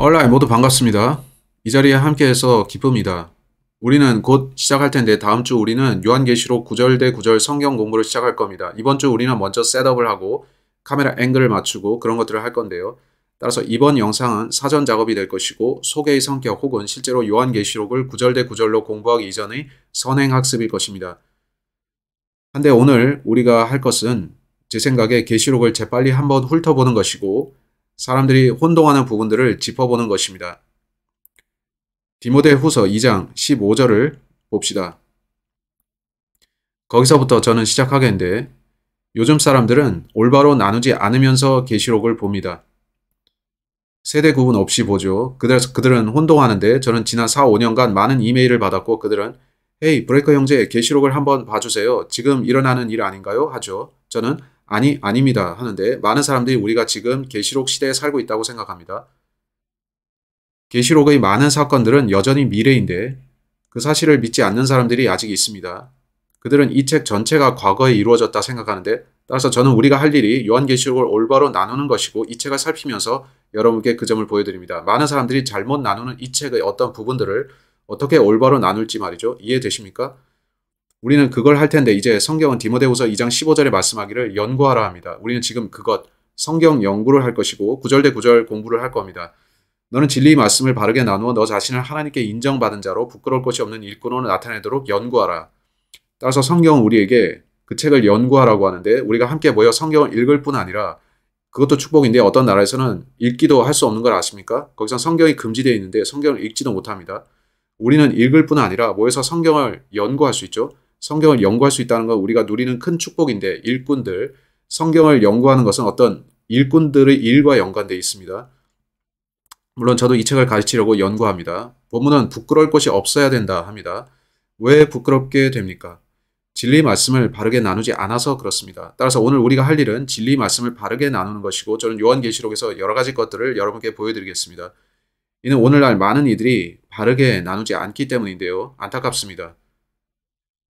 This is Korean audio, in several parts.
얼라이 모두 반갑습니다. 이 자리에 함께해서 기쁩니다. 우리는 곧 시작할 텐데 다음 주 우리는 요한계시록 구절대구절 성경 공부를 시작할 겁니다. 이번 주 우리는 먼저 셋업을 하고 카메라 앵글을 맞추고 그런 것들을 할 건데요. 따라서 이번 영상은 사전 작업이 될 것이고 소개의 성격 혹은 실제로 요한계시록을 구절대구절로 공부하기 이전의 선행 학습일 것입니다. 한데 오늘 우리가 할 것은 제 생각에 계시록을 재빨리 한번 훑어보는 것이고 사람들이 혼동하는 부분들을 짚어보는 것입니다. 디모데 후서 2장 15절을 봅시다. 거기서부터 저는 시작하겠는데 요즘 사람들은 올바로 나누지 않으면서 계시록을 봅니다. 세대 구분 없이 보죠. 그들, 그들은 혼동하는데 저는 지난 4, 5년간 많은 이메일을 받았고 그들은 헤이 브레이커 형제 계시록을 한번 봐주세요. 지금 일어나는 일 아닌가요? 하죠. 저는 아니 아닙니다 하는데 많은 사람들이 우리가 지금 계시록 시대에 살고 있다고 생각합니다. 계시록의 많은 사건들은 여전히 미래인데 그 사실을 믿지 않는 사람들이 아직 있습니다. 그들은 이 책 전체가 과거에 이루어졌다 생각하는데 따라서 저는 우리가 할 일이 요한계시록을 올바로 나누는 것이고 이 책을 살피면서 여러분께 그 점을 보여드립니다. 많은 사람들이 잘못 나누는 이 책의 어떤 부분들을 어떻게 올바로 나눌지 말이죠. 이해되십니까? 우리는 그걸 할 텐데 이제 성경은 디모데후서 2장 15절에 말씀하기를 연구하라 합니다. 우리는 지금 그것 성경 연구를 할 것이고 구절대 구절 공부를 할 겁니다. 너는 진리의 말씀을 바르게 나누어 너 자신을 하나님께 인정받은 자로 부끄러울 것이 없는 일꾼으로 나타내도록 연구하라. 따라서 성경은 우리에게 그 책을 연구하라고 하는데 우리가 함께 모여 성경을 읽을 뿐 아니라 그것도 축복인데 어떤 나라에서는 읽기도 할 수 없는 걸 아십니까? 거기서 성경이 금지되어 있는데 성경을 읽지도 못합니다. 우리는 읽을 뿐 아니라 모여서 성경을 연구할 수 있죠. 성경을 연구할 수 있다는 건 우리가 누리는 큰 축복인데 일꾼들 성경을 연구하는 것은 어떤 일꾼들의 일과 연관되어 있습니다. 물론 저도 이 책을 가르치려고 연구합니다. 본문은 부끄러울 것이 없어야 된다 합니다. 왜 부끄럽게 됩니까? 진리 말씀을 바르게 나누지 않아서 그렇습니다. 따라서 오늘 우리가 할 일은 진리 말씀을 바르게 나누는 것이고 저는 요한계시록에서 여러 가지 것들을 여러분께 보여드리겠습니다. 이는 오늘날 많은 이들이 바르게 나누지 않기 때문인데요. 안타깝습니다.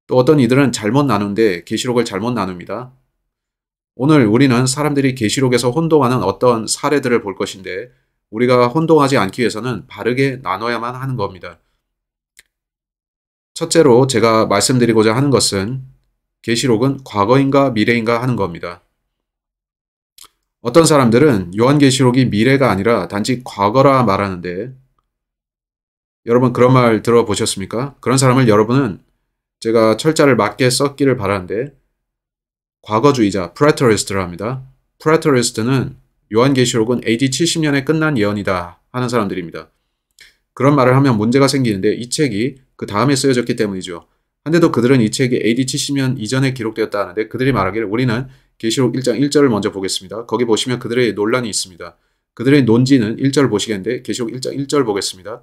또 어떤 이들은 잘못 나누는데 계시록을 잘못 나눕니다. 오늘 우리는 사람들이 계시록에서 혼동하는 어떤 사례들을 볼 것인데 우리가 혼동하지 않기 위해서는 바르게 나눠야만 하는 겁니다. 첫째로 제가 말씀드리고자 하는 것은 계시록은 과거인가 미래인가 하는 겁니다. 어떤 사람들은 요한계시록이 미래가 아니라 단지 과거라 말하는데 여러분 그런 말 들어보셨습니까? 그런 사람을 여러분은 제가 철자를 맞게 썼기를 바라는데 과거주의자 프레터리스트를 합니다. 프레터리스트는 요한계시록은 AD 70년에 끝난 예언이다 하는 사람들입니다. 그런 말을 하면 문제가 생기는데 이 책이 그 다음에 쓰여졌기 때문이죠. 한데도 그들은 이 책이 AD 70년 이전에 기록되었다 하는데 그들이 말하기를 우리는 계시록 1장 1절을 먼저 보겠습니다. 거기 보시면 그들의 논란이 있습니다. 그들의 논지는 1절 보시겠는데 계시록 1장 1절 보겠습니다.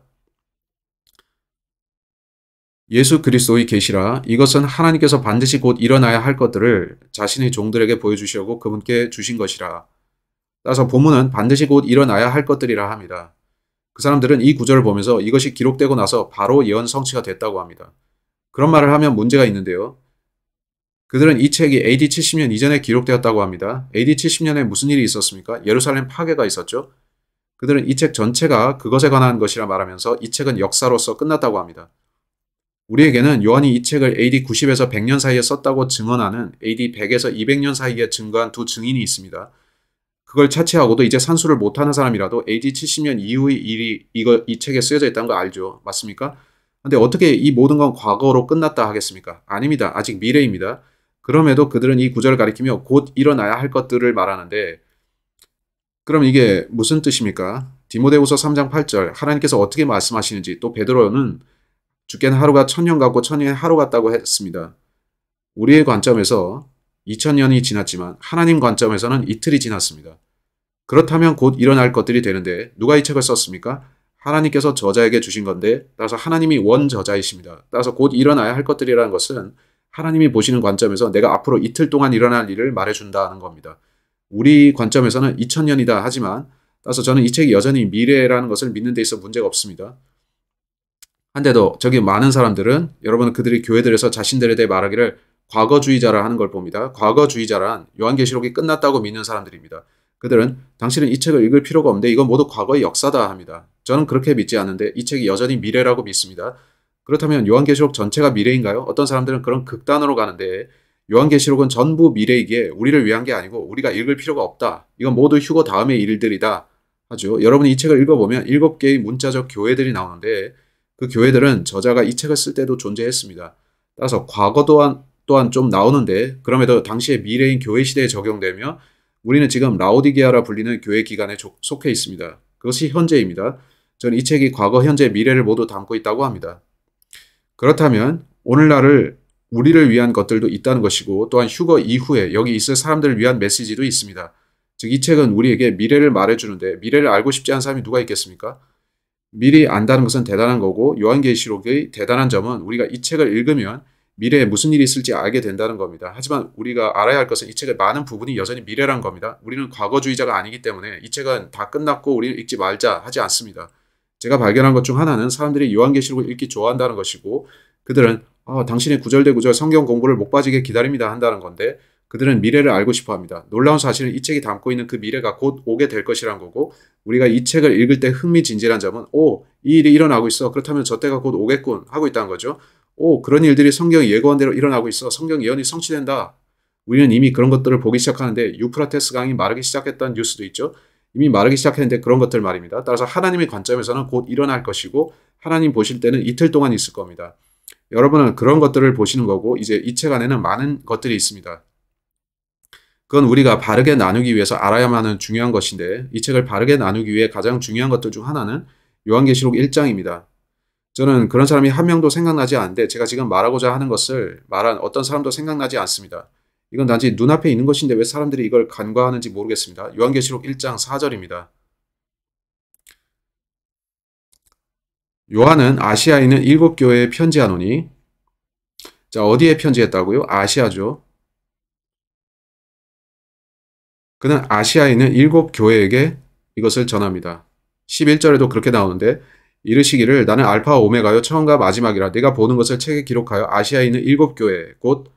예수 그리스도의 계시라 이것은 하나님께서 반드시 곧 일어나야 할 것들을 자신의 종들에게 보여주시려고 그분께 주신 것이라. 따라서 본문은 반드시 곧 일어나야 할 것들이라 합니다. 그 사람들은 이 구절을 보면서 이것이 기록되고 나서 바로 예언 성취가 됐다고 합니다. 그런 말을 하면 문제가 있는데요. 그들은 이 책이 AD 70년 이전에 기록되었다고 합니다. AD 70년에 무슨 일이 있었습니까? 예루살렘 파괴가 있었죠. 그들은 이 책 전체가 그것에 관한 것이라 말하면서 이 책은 역사로서 끝났다고 합니다. 우리에게는 요한이 이 책을 AD 90에서 100년 사이에 썼다고 증언하는 AD 100에서 200년 사이에 증거한 두 증인이 있습니다. 그걸 차치하고도 이제 산수를 못하는 사람이라도 AD 70년 이후의 일이 이거 이 책에 쓰여져 있다는 거 알죠? 맞습니까? 근데 어떻게 이 모든 건 과거로 끝났다 하겠습니까? 아닙니다. 아직 미래입니다. 그럼에도 그들은 이 구절을 가리키며 곧 일어나야 할 것들을 말하는데 그럼 이게 무슨 뜻입니까? 디모데우서 3장 8절 하나님께서 어떻게 말씀하시는지 또 베드로는 주께는 하루가 천년 같고 천년에 하루 같다고 했습니다. 우리의 관점에서 2000년이 지났지만 하나님 관점에서는 이틀이 지났습니다. 그렇다면 곧 일어날 것들이 되는데 누가 이 책을 썼습니까? 하나님께서 저자에게 주신 건데 따라서 하나님이 원 저자이십니다. 따라서 곧 일어나야 할 것들이라는 것은 하나님이 보시는 관점에서 내가 앞으로 이틀 동안 일어날 일을 말해준다는 겁니다. 우리 관점에서는 2000년이다 하지만 따라서 저는 이 책이 여전히 미래라는 것을 믿는 데 있어 문제가 없습니다. 한데도 저기 많은 사람들은 여러분 그들이 교회들에서 자신들에 대해 말하기를 과거주의자라 하는 걸 봅니다. 과거주의자란 요한계시록이 끝났다고 믿는 사람들입니다. 그들은 당신은 이 책을 읽을 필요가 없는데 이건 모두 과거의 역사다 합니다. 저는 그렇게 믿지 않는데 이 책이 여전히 미래라고 믿습니다. 그렇다면 요한계시록 전체가 미래인가요? 어떤 사람들은 그런 극단으로 가는데 요한계시록은 전부 미래이기에 우리를 위한 게 아니고 우리가 읽을 필요가 없다. 이건 모두 휴거 다음의 일들이다. 하죠. 여러분이 이 책을 읽어보면 일곱 개의 문자적 교회들이 나오는데 그 교회들은 저자가 이 책을 쓸 때도 존재했습니다. 따라서 과거 또한, 또한 좀 나오는데 그럼에도 당시의 미래인 교회 시대에 적용되며 우리는 지금 라오디게아라 불리는 교회 기간에 속해 있습니다. 그것이 현재입니다. 저는 이 책이 과거, 현재, 미래를 모두 담고 있다고 합니다. 그렇다면 오늘날을 우리를 위한 것들도 있다는 것이고 또한 휴거 이후에 여기 있을 사람들을 위한 메시지도 있습니다. 즉 이 책은 우리에게 미래를 말해주는데 미래를 알고 싶지 않은 사람이 누가 있겠습니까? 미리 안다는 것은 대단한 거고 요한계시록의 대단한 점은 우리가 이 책을 읽으면 미래에 무슨 일이 있을지 알게 된다는 겁니다. 하지만 우리가 알아야 할 것은 이 책의 많은 부분이 여전히 미래란 겁니다. 우리는 과거주의자가 아니기 때문에 이 책은 다 끝났고 우리는 읽지 말자 하지 않습니다. 제가 발견한 것 중 하나는 사람들이 요한계시록을 읽기 좋아한다는 것이고 그들은 어, 당신의 구절대 구절 성경 공부를 못 빠지게 기다립니다 한다는 건데 그들은 미래를 알고 싶어 합니다. 놀라운 사실은 이 책이 담고 있는 그 미래가 곧 오게 될 것이란 거고 우리가 이 책을 읽을 때 흥미진진한 점은 오, 이 일이 일어나고 있어. 그렇다면 저 때가 곧 오겠군 하고 있다는 거죠. 오, 그런 일들이 성경 예고한 대로 일어나고 있어. 성경 예언이 성취된다. 우리는 이미 그런 것들을 보기 시작하는데 유프라테스 강이 마르기 시작했다는 뉴스도 있죠. 이미 마르기 시작했는데 그런 것들 말입니다. 따라서 하나님의 관점에서는 곧 일어날 것이고 하나님 보실 때는 이틀 동안 있을 겁니다. 여러분은 그런 것들을 보시는 거고 이제 이 책 안에는 많은 것들이 있습니다. 그건 우리가 바르게 나누기 위해서 알아야만 하는 중요한 것인데 이 책을 바르게 나누기 위해 가장 중요한 것들 중 하나는 요한계시록 1장입니다. 저는 그런 사람이 한 명도 생각나지 않는데 제가 지금 말하고자 하는 것을 말한 어떤 사람도 생각나지 않습니다. 이건 단지 눈앞에 있는 것인데 왜 사람들이 이걸 간과하는지 모르겠습니다. 요한계시록 1장 4절입니다. 요한은 아시아에 있는 일곱 교회에 편지하노니 자 어디에 편지했다고요? 아시아죠. 그는 아시아에 있는 일곱 교회에게 이것을 전합니다. 11절에도 그렇게 나오는데 이르시기를 나는 알파 오메가요 처음과 마지막이라 내가 보는 것을 책에 기록하여 아시아에 있는 일곱 교회 곧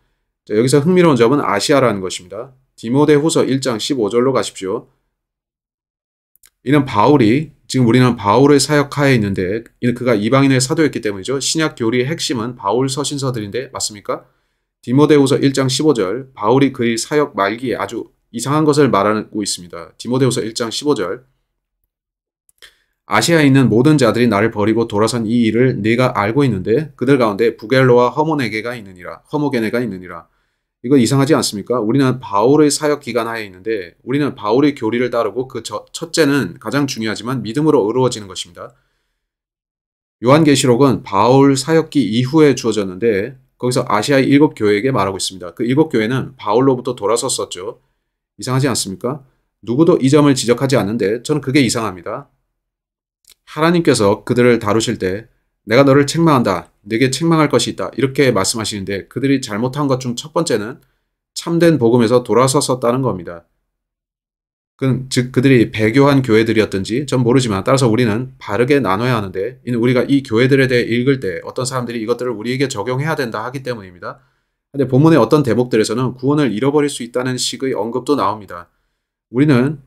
여기서 흥미로운 점은 아시아라는 것입니다. 디모데후서 1장 15절로 가십시오. 이는 바울이 지금 우리는 바울의 사역하에 있는데 그가 이방인의 사도였기 때문이죠. 신약 교리의 핵심은 바울 서신서들인데 맞습니까? 디모데후서 1장 15절 바울이 그의 사역 말기에 아주 이상한 것을 말하고 있습니다. 디모데후서 1장 15절 아시아에 있는 모든 자들이 나를 버리고 돌아선 이 일을 네가 알고 있는데 그들 가운데 부겔로와 허모네게가 있느니라. 허모게네가 있느니라. 이건 이상하지 않습니까? 우리는 바울의 사역 기간 하에 있는데 우리는 바울의 교리를 따르고 그 첫째는 가장 중요하지만 믿음으로 의로워지는 것입니다. 요한계시록은 바울 사역기 이후에 주어졌는데 거기서 아시아의 일곱 교회에게 말하고 있습니다. 그 일곱 교회는 바울로부터 돌아섰었죠. 이상하지 않습니까? 누구도 이 점을 지적하지 않는데 저는 그게 이상합니다. 하나님께서 그들을 다루실 때 내가 너를 책망한다. 내게 책망할 것이 있다. 이렇게 말씀하시는데 그들이 잘못한 것 중 첫 번째는 참된 복음에서 돌아섰었다는 겁니다. 그, 즉 그들이 배교한 교회들이었든지 전 모르지만 따라서 우리는 바르게 나눠야 하는데 이는 우리가 이 교회들에 대해 읽을 때 어떤 사람들이 이것들을 우리에게 적용해야 된다 하기 때문입니다. 근데 본문의 어떤 대목들에서는 구원을 잃어버릴 수 있다는 식의 언급도 나옵니다. 우리는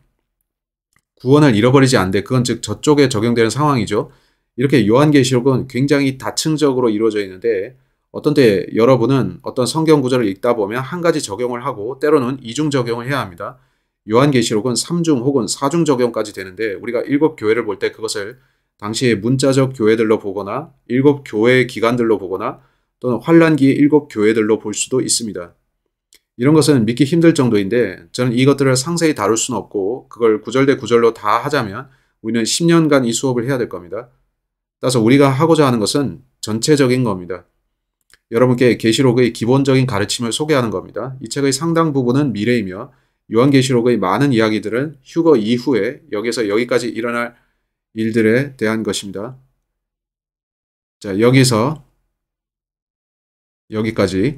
구원을 잃어버리지 않되 그건 즉 저쪽에 적용되는 상황이죠. 이렇게 요한계시록은 굉장히 다층적으로 이루어져 있는데 어떤 때 여러분은 어떤 성경 구절을 읽다 보면 한 가지 적용을 하고 때로는 이중 적용을 해야 합니다. 요한계시록은 3중 혹은 4중 적용까지 되는데 우리가 일곱 교회를 볼 때 그것을 당시의 문자적 교회들로 보거나 일곱 교회 의 기관들로 보거나 또는 환란기 일곱 교회들로 볼 수도 있습니다. 이런 것은 믿기 힘들 정도인데 저는 이것들을 상세히 다룰 수는 없고 그걸 구절 대 구절로 다 하자면 우리는 10년간 이 수업을 해야 될 겁니다. 따라서 우리가 하고자 하는 것은 전체적인 겁니다. 여러분께 계시록의 기본적인 가르침을 소개하는 겁니다. 이 책의 상당 부분은 미래이며 요한계시록의 많은 이야기들은 휴거 이후에 여기서 여기까지 일어날 일들에 대한 것입니다. 자, 여기서 여기까지.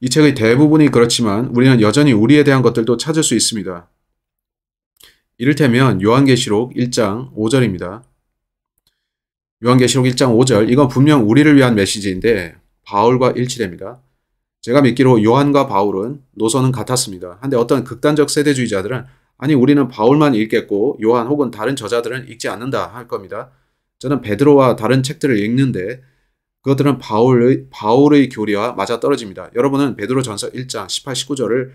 이 책의 대부분이 그렇지만 우리는 여전히 우리에 대한 것들도 찾을 수 있습니다. 이를테면 요한계시록 1장 5절입니다. 요한계시록 1장 5절 이건 분명 우리를 위한 메시지인데 바울과 일치됩니다. 제가 믿기로 요한과 바울은 노선은 같았습니다. 한데 어떤 극단적 세대주의자들은 아니 우리는 바울만 읽겠고 요한 혹은 다른 저자들은 읽지 않는다 할 겁니다. 저는 베드로와 다른 책들을 읽는데 그것들은 바울의, 바울의 교리와 맞아떨어집니다. 여러분은 베드로 전서 1장 18, 19절을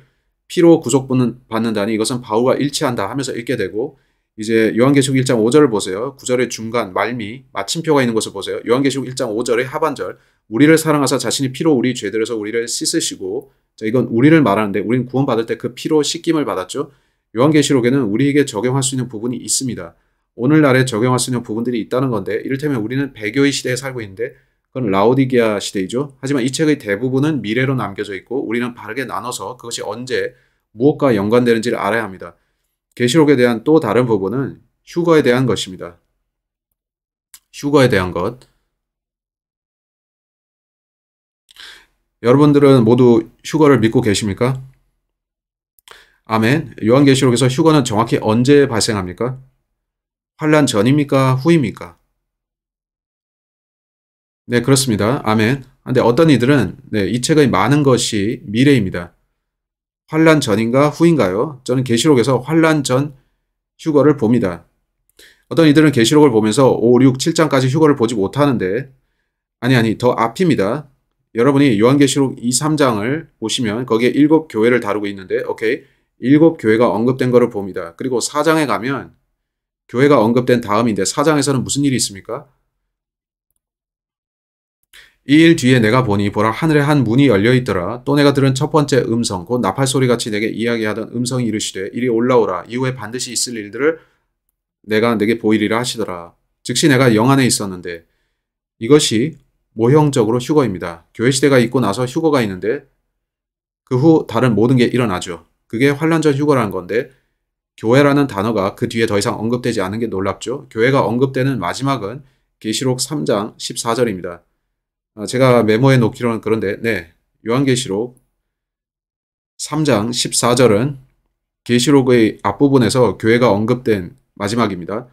피로 구속받는다니 이것은 바울과 일치한다 하면서 읽게 되고 이제 요한계시록 1장 5절을 보세요. 9절의 중간 말미 마침표가 있는 것을 보세요. 요한계시록 1장 5절의 하반절 우리를 사랑하사 자신이 피로 우리 죄들에서 우리를 씻으시고 자 이건 우리를 말하는데 우리는 구원받을 때 그 피로 씻김을 받았죠. 요한계시록에는 우리에게 적용할 수 있는 부분이 있습니다. 오늘날에 적용할 수 있는 부분들이 있다는 건데 이를테면 우리는 배교의 시대에 살고 있는데 그건 라오디기아 시대이죠. 하지만 이 책의 대부분은 미래로 남겨져 있고 우리는 바르게 나눠서 그것이 언제 무엇과 연관되는지를 알아야 합니다. 계시록에 대한 또 다른 부분은 휴거에 대한 것입니다. 휴거에 대한 것. 여러분들은 모두 휴거를 믿고 계십니까? 아멘. 요한계시록에서 휴거는 정확히 언제 발생합니까? 환란 전입니까? 후입니까? 네, 그렇습니다. 아멘. 근데 어떤 이들은 네, 이 책의 많은 것이 미래입니다. 환란 전인가 후인가요? 저는 계시록에서 환란 전 휴거를 봅니다. 어떤 이들은 계시록을 보면서 5, 6, 7장까지 휴거를 보지 못하는데 아니 아니 더 앞입니다. 여러분이 요한계시록 2, 3장을 보시면 거기에 일곱 교회를 다루고 있는데 오케이. 일곱 교회가 언급된 것을 봅니다. 그리고 4장에 가면 교회가 언급된 다음인데 4장에서는 무슨 일이 있습니까? 이일 뒤에 내가 보니 보라 하늘에 한 문이 열려 있더라. 또 내가 들은 첫 번째 음성 곧 나팔 소리 같이 내게 이야기하던 음성이 이르시되 이리 올라오라. 이후에 반드시 있을 일들을 내가 내게 보이리라 하시더라. 즉시 내가 영 안에 있었는데 이것이 모형적으로 휴거입니다. 교회 시대가 있고 나서 휴거가 있는데 그 후 다른 모든 게 일어나죠. 그게 환란전 휴거라는 건데 교회라는 단어가 그 뒤에 더 이상 언급되지 않은 게 놀랍죠. 교회가 언급되는 마지막은 계시록 3장 14절입니다. 어, 제가 메모해 놓기로는 그런데 네 요한계시록 3장 14절은 계시록의 앞부분에서 교회가 언급된 마지막입니다.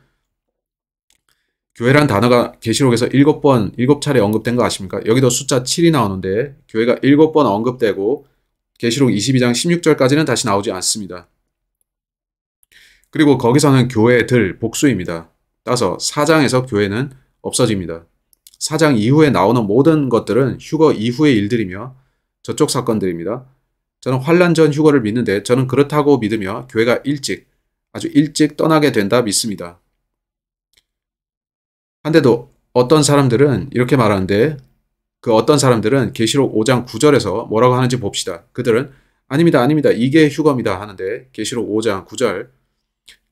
교회란 단어가 계시록에서 일곱 번 일곱 차례 언급된 거 아십니까? 여기도 숫자 7이 나오는데 교회가 일곱 번 언급되고 계시록 22장 16절까지는 다시 나오지 않습니다. 그리고 거기서는 교회들 복수입니다. 따서 4장에서 교회는 없어집니다. 사장 이후에 나오는 모든 것들은 휴거 이후의 일들이며 저쪽 사건들입니다. 저는 환란 전 휴거를 믿는데 저는 그렇다고 믿으며 교회가 일찍 아주 일찍 떠나게 된다 믿습니다. 한데도 어떤 사람들은 이렇게 말하는데 그 어떤 사람들은 계시록 5장 9절에서 뭐라고 하는지 봅시다. 그들은 아닙니다. 아닙니다. 이게 휴거입니다 하는데 계시록 5장 9절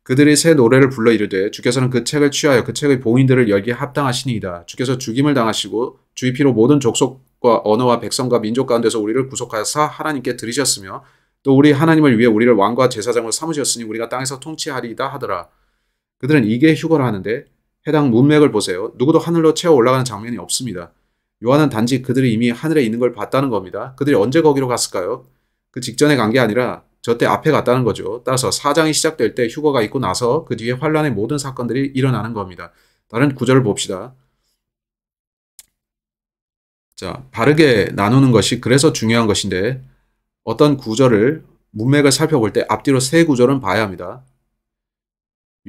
그들이 새 노래를 불러 이르되 주께서는 그 책을 취하여 그 책의 봉인들을 열기에 합당하시니이다. 주께서 죽임을 당하시고 주의 피로 모든 족속과 언어와 백성과 민족 가운데서 우리를 구속하사 하나님께 드리셨으며 또 우리 하나님을 위해 우리를 왕과 제사장으로 삼으셨으니 우리가 땅에서 통치하리이다 하더라. 그들은 이게 휴거라 하는데 해당 문맥을 보세요. 누구도 하늘로 채워 올라가는 장면이 없습니다. 요한은 단지 그들이 이미 하늘에 있는 걸 봤다는 겁니다. 그들이 언제 거기로 갔을까요? 그직전에간 게 아니라 저때 앞에 갔다는 거죠. 따라서 사장이 시작될 때 휴거가 있고 나서 그 뒤에 환란의 모든 사건들이 일어나는 겁니다. 다른 구절을 봅시다. 자, 바르게 나누는 것이 그래서 중요한 것인데 어떤 구절을 문맥을 살펴볼 때 앞뒤로 세 구절은 봐야 합니다.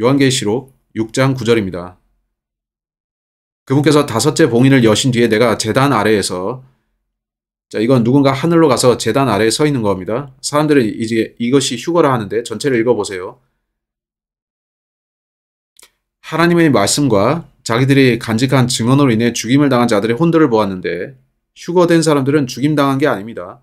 요한계시록 6장 9절입니다. 그분께서 다섯째 봉인을 여신 뒤에 내가 재단 아래에서 자, 이건 누군가 하늘로 가서 재단 아래에 서 있는 겁니다. 사람들은 이제 이것이 휴거라 하는데 전체를 읽어보세요. 하나님의 말씀과 자기들이 간직한 증언으로 인해 죽임을 당한 자들의 혼들을 보았는데 휴거된 사람들은 죽임당한 게 아닙니다.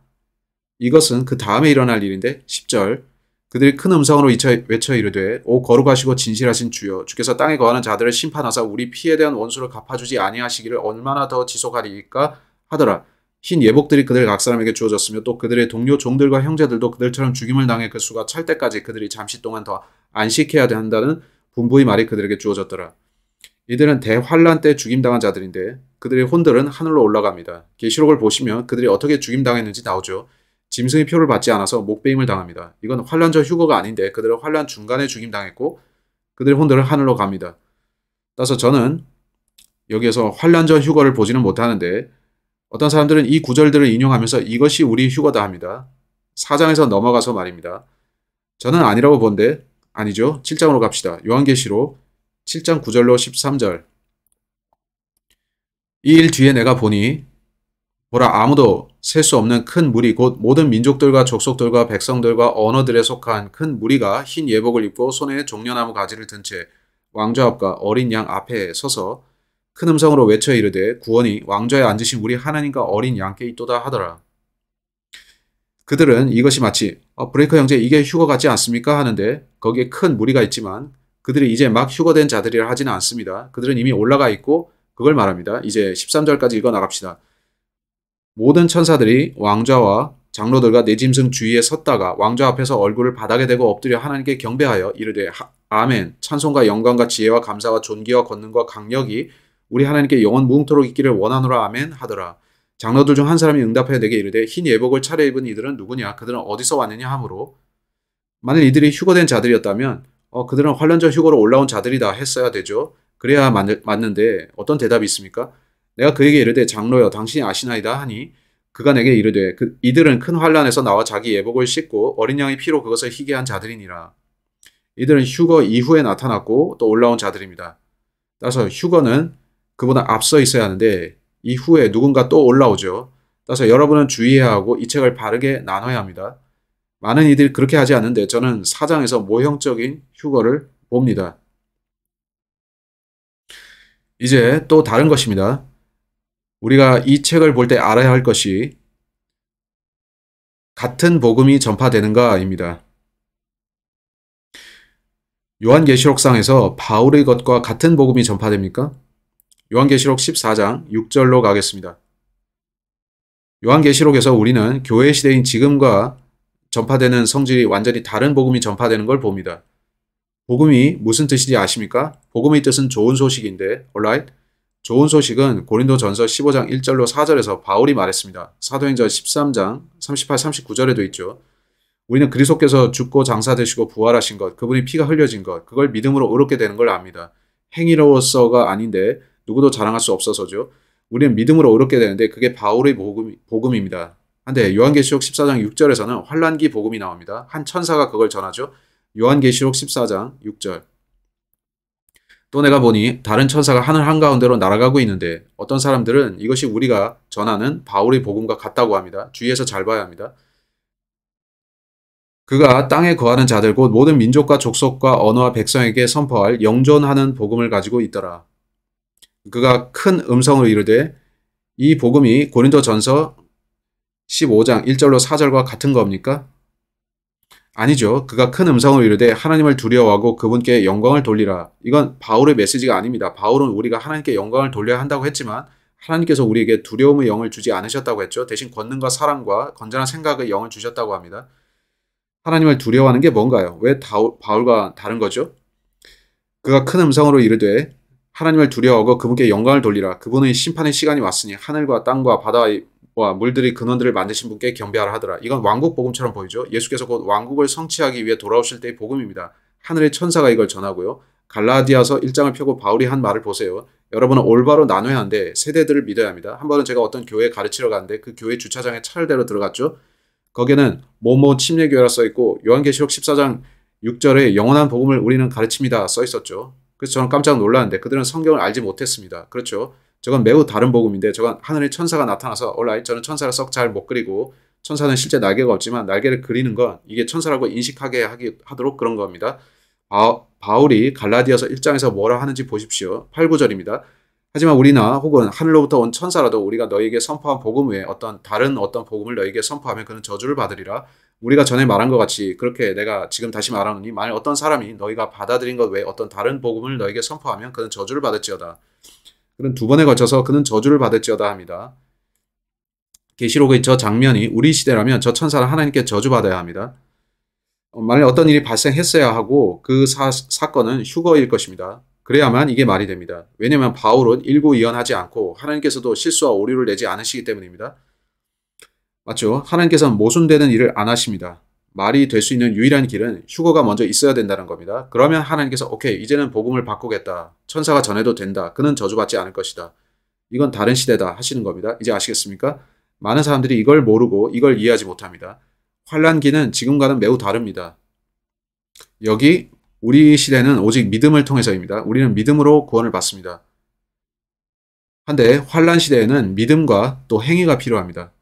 이것은 그 다음에 일어날 일인데 10절 그들이 큰 음성으로 외쳐 이르되 오 거룩하시고 진실하신 주여 주께서 땅에 거하는 자들을 심판하사 우리 피에 대한 원수를 갚아주지 아니하시기를 얼마나 더 지속하리까 하더라. 흰 예복들이 그들 각 사람에게 주어졌으며 또 그들의 동료 종들과 형제들도 그들처럼 죽임을 당해 그 수가 찰 때까지 그들이 잠시 동안 더 안식해야 한다는 분부의 말이 그들에게 주어졌더라. 이들은 대환란 때 죽임당한 자들인데 그들의 혼들은 하늘로 올라갑니다. 계시록을 보시면 그들이 어떻게 죽임당했는지 나오죠. 짐승의 표를 받지 않아서 목배임을 당합니다. 이건 환란 전 휴거가 아닌데 그들은 환란 중간에 죽임당했고 그들의 혼들은 하늘로 갑니다. 따라서 저는 여기에서 환란 전 휴거를 보지는 못하는데 어떤 사람들은 이 구절들을 인용하면서 이것이 우리 휴거다 합니다. 4장에서 넘어가서 말입니다. 저는 아니라고 본데 아니죠. 7장으로 갑시다. 요한계시록 7장 9절로 13절. 이 일 뒤에 내가 보니 보라 아무도 셀 수 없는 큰 무리 곧 모든 민족들과 족속들과 백성들과 언어들에 속한 큰 무리가 흰 예복을 입고 손에 종려나무 가지를 든 채 왕좌 앞과 어린 양 앞에 서서 큰 음성으로 외쳐 이르되 구원이 왕좌에 앉으신 우리 하나님과 어린 양께 있도다 하더라. 그들은 이것이 마치 어, 브레이커 형제 이게 휴거 같지 않습니까 하는데 거기에 큰 무리가 있지만 그들이 이제 막 휴거된 자들이라 하지는 않습니다. 그들은 이미 올라가 있고 그걸 말합니다. 이제 13절까지 읽어 나갑시다. 모든 천사들이 왕좌와 장로들과 내 짐승 주위에 섰다가 왕좌 앞에서 얼굴을 바닥에 대고 엎드려 하나님께 경배하여 이르되 아멘 찬송과 영광과 지혜와 감사와 존귀와 권능과 강력이 우리 하나님께 영원 무궁토록 있기를 원하노라 아멘 하더라. 장로들 중 한 사람이 응답하여 내게 이르되 흰 예복을 차려입은 이들은 누구냐 그들은 어디서 왔느냐 하므로 만일 이들이 휴거된 자들이었다면 어, 그들은 환란적 휴거로 올라온 자들이다 했어야 되죠. 그래야 맞, 맞는데 어떤 대답이 있습니까? 내가 그에게 이르되 장로여 당신이 아시나이다 하니 그가 내게 이르되 그, 이들은 큰 환란에서 나와 자기 예복을 씻고 어린 양의 피로 그것을 희게 한 자들이니라. 이들은 휴거 이후에 나타났고 또 올라온 자들입니다. 따라서 휴거는 그보다 앞서 있어야 하는데 이후에 누군가 또 올라오죠. 따라서 여러분은 주의해야 하고 이 책을 바르게 나눠야 합니다. 많은 이들이 그렇게 하지 않는데 저는 사장에서 모형적인 휴거를 봅니다. 이제 또 다른 것입니다. 우리가 이 책을 볼 때 알아야 할 것이 같은 복음이 전파되는가입니다. 요한계시록상에서 바울의 것과 같은 복음이 전파됩니까? 요한계시록 14장 6절로 가겠습니다. 요한계시록에서 우리는 교회 시대인 지금과 전파되는 성질이 완전히 다른 복음이 전파되는 걸 봅니다. 복음이 무슨 뜻인지 아십니까? 복음의 뜻은 좋은 소식인데, alright? 좋은 소식은 고린도 전서 15장 1절로 4절에서 바울이 말했습니다. 사도행전 13장 38, 39절에도 있죠. 우리는 그리스도께서 죽고 장사되시고 부활하신 것, 그분이 피가 흘려진 것, 그걸 믿음으로 얻게 되는 걸 압니다. 행위로서가 아닌데 누구도 자랑할 수 없어서죠. 우리는 믿음으로 어렵게 되는데 그게 바울의 복음, 복음입니다. 한데 요한계시록 14장 6절에서는 환란기 복음이 나옵니다. 한 천사가 그걸 전하죠. 요한계시록 14장 6절. 또 내가 보니 다른 천사가 하늘 한가운데로 날아가고 있는데 어떤 사람들은 이것이 우리가 전하는 바울의 복음과 같다고 합니다. 주의해서 잘 봐야 합니다. 그가 땅에 거하는 자들 곧 모든 민족과 족속과 언어와 백성에게 선포할 영존하는 복음을 가지고 있더라. 그가 큰 음성으로 이르되 이 복음이 고린도 전서 15장 1절로 4절과 같은 겁니까? 아니죠. 그가 큰 음성으로 이르되 하나님을 두려워하고 그분께 영광을 돌리라. 이건 바울의 메시지가 아닙니다. 바울은 우리가 하나님께 영광을 돌려야 한다고 했지만 하나님께서 우리에게 두려움의 영을 주지 않으셨다고 했죠. 대신 권능과 사랑과 건전한 생각의 영을 주셨다고 합니다. 하나님을 두려워하는 게 뭔가요? 왜 바울과 다른 거죠? 그가 큰 음성으로 이르되 하나님을 두려워하고 그분께 영광을 돌리라. 그분의 심판의 시간이 왔으니 하늘과 땅과 바다와 물들이 근원들을 만드신 분께 경배하라 하더라. 이건 왕국 복음처럼 보이죠. 예수께서 곧 왕국을 성취하기 위해 돌아오실 때의 복음입니다. 하늘의 천사가 이걸 전하고요. 갈라디아서 1장을 펴고 바울이 한 말을 보세요. 여러분은 올바로 나눠야 하는데 세대들을 믿어야 합니다. 한 번은 제가 어떤 교회 에 가르치러 갔는데 그 교회 주차장에 차례 대로 들어갔죠. 거기는 모모 침례교회라 써 있고 요한계시록 14장 6절에 영원한 복음을 우리는 가르칩니다 써 있었죠. 그래서 저는 깜짝 놀랐는데 그들은 성경을 알지 못했습니다. 그렇죠. 저건 매우 다른 복음인데 저건 하늘에 천사가 나타나서 온라인 저는 천사를 썩 잘 못 그리고 천사는 실제 날개가 없지만 날개를 그리는 건 이게 천사라고 인식하게 하기, 하도록 그런 겁니다. 바, 울이 갈라디아서 1장에서 뭐라 하는지 보십시오. 8, 9절입니다. 하지만 우리나 혹은 하늘로부터 온 천사라도 우리가 너에게 선포한 복음 외에 어떤 다른 어떤 복음을 너에게 선포하면 그는 저주를 받으리라. 우리가 전에 말한 것 같이 그렇게 내가 지금 다시 말하노니 만일 어떤 사람이 너희가 받아들인 것 외에 어떤 다른 복음을 너에게 선포하면 그는 저주를 받을지어다. 그는 두 번에 걸쳐서 그는 저주를 받을지어다 합니다. 계시록의 저 장면이 우리 시대라면 저 천사를 하나님께 저주받아야 합니다. 어, 만일 어떤 일이 발생했어야 하고 그 사, 사건은 휴거일 것입니다. 그래야만 이게 말이 됩니다. 왜냐하면 바울은 일고이연하지 않고 하나님께서도 실수와 오류를 내지 않으시기 때문입니다. 맞죠? 하나님께서는 모순되는 일을 안 하십니다. 말이 될 수 있는 유일한 길은 휴거가 먼저 있어야 된다는 겁니다. 그러면 하나님께서 오케이 이제는 복음을 바꾸겠다. 천사가 전해도 된다. 그는 저주받지 않을 것이다. 이건 다른 시대다 하시는 겁니다. 이제 아시겠습니까? 많은 사람들이 이걸 모르고 이걸 이해하지 못합니다. 환란기는 지금과는 매우 다릅니다. 여기 우리 시대는 오직 믿음을 통해서입니다. 우리는 믿음으로 구원을 받습니다. 한데 환란 시대에는 믿음과 또 행위가 필요합니다.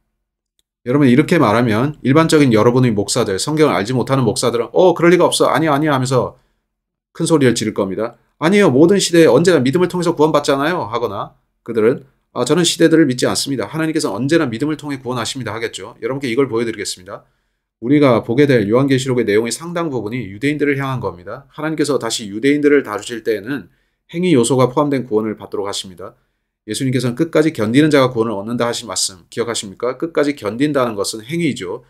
여러분 이렇게 말하면 일반적인 여러분의 목사들 성경을 알지 못하는 목사들은 어 그럴 리가 없어 아니야 아니야 하면서 큰 소리를 지를 겁니다. 아니에요 모든 시대에 언제나 믿음을 통해서 구원받잖아요 하거나 그들은 아, 저는 시대들을 믿지 않습니다. 하나님께서 언제나 믿음을 통해 구원하십니다 하겠죠. 여러분께 이걸 보여드리겠습니다. 우리가 보게 될 요한계시록의 내용의 상당 부분이 유대인들을 향한 겁니다. 하나님께서 다시 유대인들을 다루실 때에는 행위 요소가 포함된 구원을 받도록 하십니다. 예수님께서는 끝까지 견디는 자가 구원을 얻는다 하신 말씀 기억하십니까? 끝까지 견딘다는 것은 행위이죠.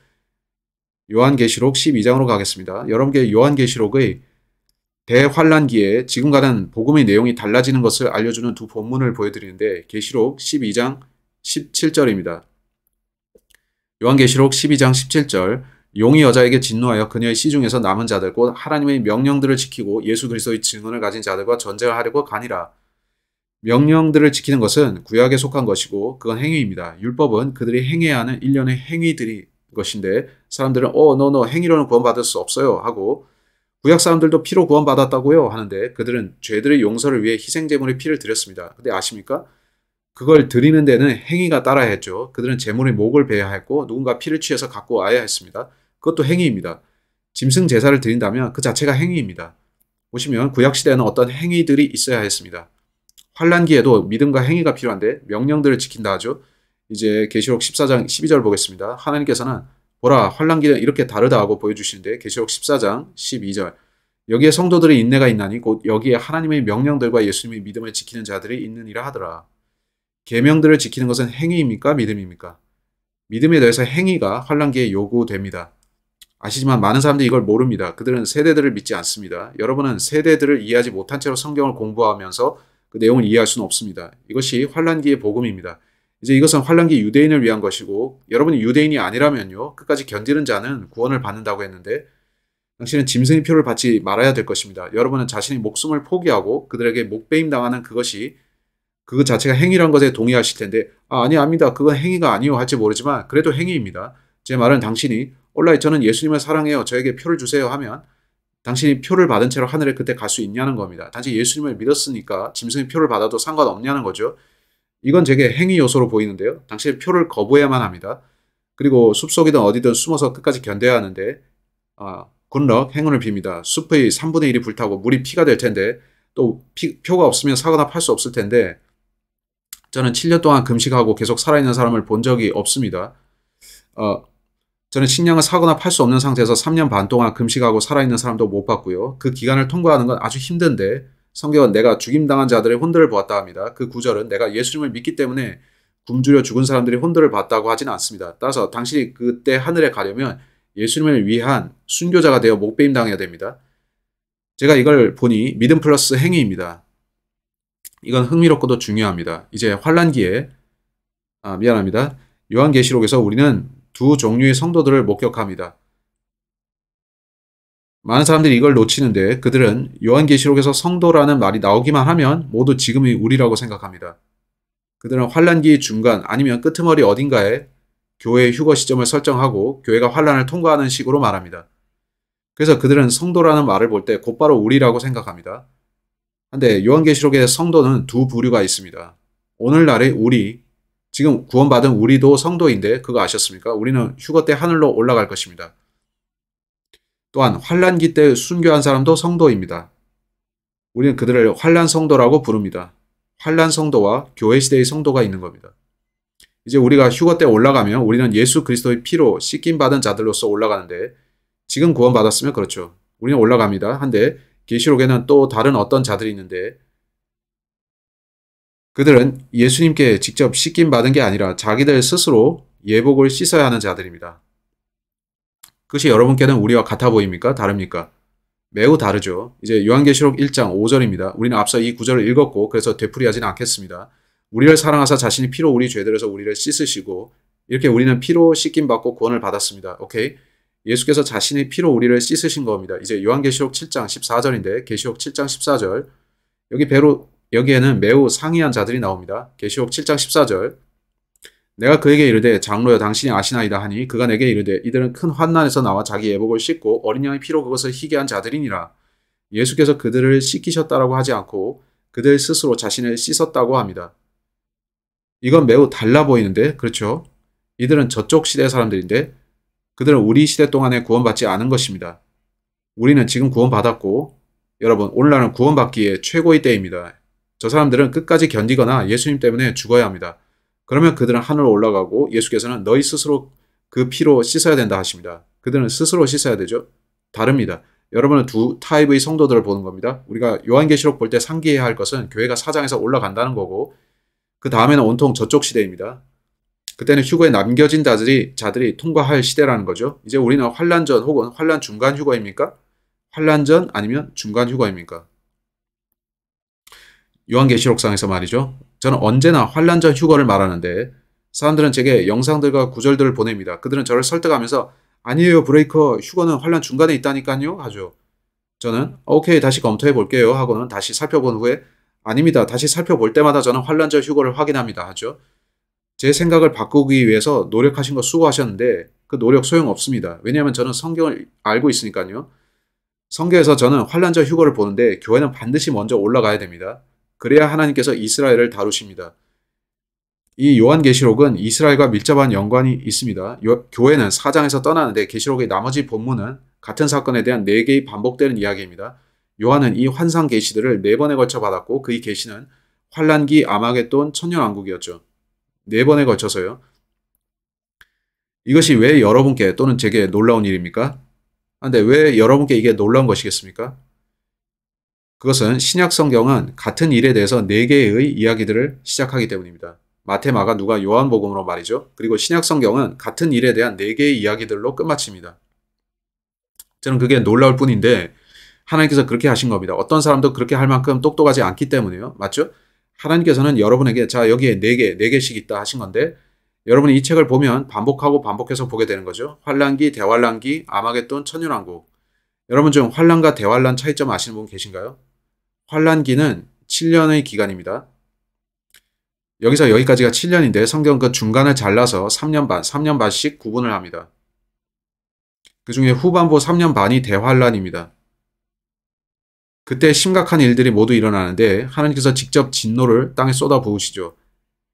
요한계시록 12장으로 가겠습니다. 여러분께 요한계시록의 대환란기에 지금과는 복음의 내용이 달라지는 것을 알려주는 두 본문을 보여드리는데 계시록 12장 17절입니다. 요한계시록 12장 17절 용이 여자에게 진노하여 그녀의 시중에서 남은 자들 곧 하나님의 명령들을 지키고 예수 그리스도의 증언을 가진 자들과 전쟁을 하려고 가니라 명령들을 지키는 것은 구약에 속한 것이고 그건 행위입니다. 율법은 그들이 행해야 하는 일련의 행위들이 것인데 사람들은 어, 너, 너 행위로는 구원받을 수 없어요 하고 구약 사람들도 피로 구원받았다고요 하는데 그들은 죄들의 용서를 위해 희생 제물의 피를 드렸습니다. 근데 아십니까? 그걸 드리는 데는 행위가 따라야 했죠. 그들은 제물의 목을 베야 했고 누군가 피를 취해서 갖고 와야 했습니다. 그것도 행위입니다. 짐승 제사를 드린다면 그 자체가 행위입니다. 보시면 구약 시대에는 어떤 행위들이 있어야 했습니다. 환란기에도 믿음과 행위가 필요한데 명령들을 지킨다 하죠. 이제 계시록 14장 12절 보겠습니다. 하나님께서는 보라 환란기는 이렇게 다르다 하고 보여주시는데 계시록 14장 12절 여기에 성도들의 인내가 있나니 곧 여기에 하나님의 명령들과 예수님의 믿음을 지키는 자들이 있느니라 하더라. 계명들을 지키는 것은 행위입니까 믿음입니까? 믿음에 대해서 행위가 환란기에 요구됩니다. 아시지만 많은 사람들이 이걸 모릅니다. 그들은 세대들을 믿지 않습니다. 여러분은 세대들을 이해하지 못한 채로 성경을 공부하면서 그 내용을 이해할 수는 없습니다. 이것이 환란기의 복음입니다. 이제 이것은 환란기 유대인을 위한 것이고 여러분이 유대인이 아니라면요 끝까지 견디는 자는 구원을 받는다고 했는데 당신은 짐승의 표를 받지 말아야 될 것입니다. 여러분은 자신의 목숨을 포기하고 그들에게 목배임 당하는 그것이 그 자체가 행위란 것에 동의하실 텐데 아, 아니 아닙니다. 그건 행위가 아니요 할지 모르지만 그래도 행위입니다. 제 말은 당신이 올라이 저는 예수님을 사랑해요. 저에게 표를 주세요 하면 당신이 표를 받은 채로 하늘에 그때 갈 수 있냐는 겁니다. 단지 예수님을 믿었으니까 짐승이 표를 받아도 상관없냐는 거죠. 이건 제게 행위 요소로 보이는데요. 당신이 표를 거부해야만 합니다. 그리고 숲속이든 어디든 숨어서 끝까지 견뎌야 하는데 아, 굿럭 행운을 빕니다. 숲의 3분의 1이 불타고 물이 피가 될 텐데 또 피, 표가 없으면 사거나 팔 수 없을 텐데 저는 7년 동안 금식하고 계속 살아있는 사람을 본 적이 없습니다. 어, 저는 식량을 사거나 팔 수 없는 상태에서 3년 반 동안 금식하고 살아있는 사람도 못 봤고요. 그 기간을 통과하는 건 아주 힘든데 성경은 내가 죽임당한 자들의 혼들을 보았다 합니다. 그 구절은 내가 예수님을 믿기 때문에 굶주려 죽은 사람들이 혼들을 봤다고 하지는 않습니다. 따라서 당신이 그때 하늘에 가려면 예수님을 위한 순교자가 되어 목배임 당해야 됩니다. 제가 이걸 보니 믿음 플러스 행위입니다. 이건 흥미롭고도 중요합니다. 이제 환란기에 아, 미안합니다. 요한계시록에서 우리는 두 종류의 성도들을 목격합니다. 많은 사람들이 이걸 놓치는데 그들은 요한계시록에서 성도라는 말이 나오기만 하면 모두 지금의 우리라고 생각합니다. 그들은 환란기 중간 아니면 끄트머리 어딘가에 교회의 휴거 시점을 설정하고 교회가 환란을 통과하는 식으로 말합니다. 그래서 그들은 성도라는 말을 볼 때 곧바로 우리라고 생각합니다. 한데 요한계시록에 성도는 두 부류가 있습니다. 오늘날의 우리 지금 구원받은 우리도 성도인데 그거 아셨습니까? 우리는 휴거 때 하늘로 올라갈 것입니다. 또한 환란기 때 순교한 사람도 성도입니다. 우리는 그들을 환란 성도라고 부릅니다. 환란 성도와 교회 시대의 성도가 있는 겁니다. 이제 우리가 휴거 때 올라가면 우리는 예수 그리스도의 피로 씻김 받은 자들로서 올라가는데 지금 구원 받았으면 그렇죠. 우리는 올라갑니다. 한데 계시록에는 또 다른 어떤 자들이 있는데 그들은 예수님께 직접 씻김 받은 게 아니라 자기들 스스로 예복을 씻어야 하는 자들입니다. 그것이 여러분께는 우리와 같아 보입니까? 다릅니까? 매우 다르죠. 이제 요한계시록 1장 5절입니다. 우리는 앞서 이 구절을 읽었고 그래서 되풀이하지는 않겠습니다. 우리를 사랑하사 자신이 피로 우리 죄들에서 우리를 씻으시고 이렇게 우리는 피로 씻김 받고 구원을 받았습니다. 오케이. 예수께서 자신의 피로 우리를 씻으신 겁니다. 이제 요한계시록 7장 14절인데 계시록 7장 14절 여기 배로 여기에는 매우 상이한 자들이 나옵니다. 계시록 7장 14절 내가 그에게 이르되 장로여 당신이 아시나이다 하니 그가 내게 이르되 이들은 큰 환난에서 나와 자기 예복을 씻고 어린 양의 피로 그것을 희게 한 자들이니라. 예수께서 그들을 씻기셨다라고 하지 않고 그들 스스로 자신을 씻었다고 합니다. 이건 매우 달라 보이는데 그렇죠? 이들은 저쪽 시대 사람들인데 그들은 우리 시대 동안에 구원받지 않은 것입니다. 우리는 지금 구원받았고 여러분 오늘날은 구원받기에 최고의 때입니다. 저 사람들은 끝까지 견디거나 예수님 때문에 죽어야 합니다. 그러면 그들은 하늘로 올라가고 예수께서는 너희 스스로 그 피로 씻어야 된다 하십니다. 그들은 스스로 씻어야 되죠. 다릅니다. 여러분은 두 타입의 성도들을 보는 겁니다. 우리가 요한계시록 볼 때 상기해야 할 것은 교회가 사장에서 올라간다는 거고 그 다음에는 온통 저쪽 시대입니다. 그때는 휴거에 남겨진 자들이 자들이 통과할 시대라는 거죠. 이제 우리는 환란 전 혹은 환란 중간 휴거입니까? 환란 전 아니면 중간 휴거입니까? 요한계시록상에서 말이죠. 저는 언제나 환란자 휴거를 말하는데 사람들은 제게 영상들과 구절들을 보냅니다. 그들은 저를 설득하면서 아니에요 브레이커 휴거는 환란 중간에 있다니까요 하죠. 저는 오케이 다시 검토해 볼게요 하고는 다시 살펴본 후에 아닙니다 다시 살펴볼 때마다 저는 환란자 휴거를 확인합니다 하죠. 제 생각을 바꾸기 위해서 노력하신 거 수고하셨는데 그 노력 소용없습니다. 왜냐하면 저는 성경을 알고 있으니까요. 성경에서 저는 환란자 휴거를 보는데 교회는 반드시 먼저 올라가야 됩니다. 그래야 하나님께서 이스라엘을 다루십니다. 이 요한계시록은 이스라엘과 밀접한 연관이 있습니다. 요, 교회는 사장에서 떠나는데 계시록의 나머지 본문은 같은 사건에 대한 4 개의 반복되는 이야기입니다. 요한은 이 환상 계시들을 4 번에 걸쳐 받았고 그의 계시는 환란기 아마겟돈 천년왕국이었죠. 4 번에 걸쳐서요. 이것이 왜 여러분께 또는 제게 놀라운 일입니까? 아, 근데 왜 여러분께 이게 놀라운 것이겠습니까? 그것은 신약 성경은 같은 일에 대해서 네 개의 이야기들을 시작하기 때문입니다. 마테마가 누가 요한복음으로 말이죠. 그리고 신약 성경은 같은 일에 대한 네 개의 이야기들로 끝마칩니다. 저는 그게 놀라울 뿐인데 하나님께서 그렇게 하신 겁니다. 어떤 사람도 그렇게 할 만큼 똑똑하지 않기 때문에요. 이 맞죠? 하나님께서는 여러분에게 자 여기에 네 개, 개네 개씩 있다 하신 건데 여러분이 이 책을 보면 반복하고 반복해서 보게 되는 거죠. 환란기, 대환란기, 아마겟돈, 천년왕국. 여러분 중 환란과 대환란 차이점 아시는 분 계신가요? 환란기는 7년의 기간입니다. 여기서 여기까지가 7년인데 성경은 그 중간을 잘라서 3년 반, 3년 반씩 구분을 합니다. 그 중에 후반부 3년 반이 대환란입니다. 그때 심각한 일들이 모두 일어나는데 하나님께서 직접 진노를 땅에 쏟아부으시죠.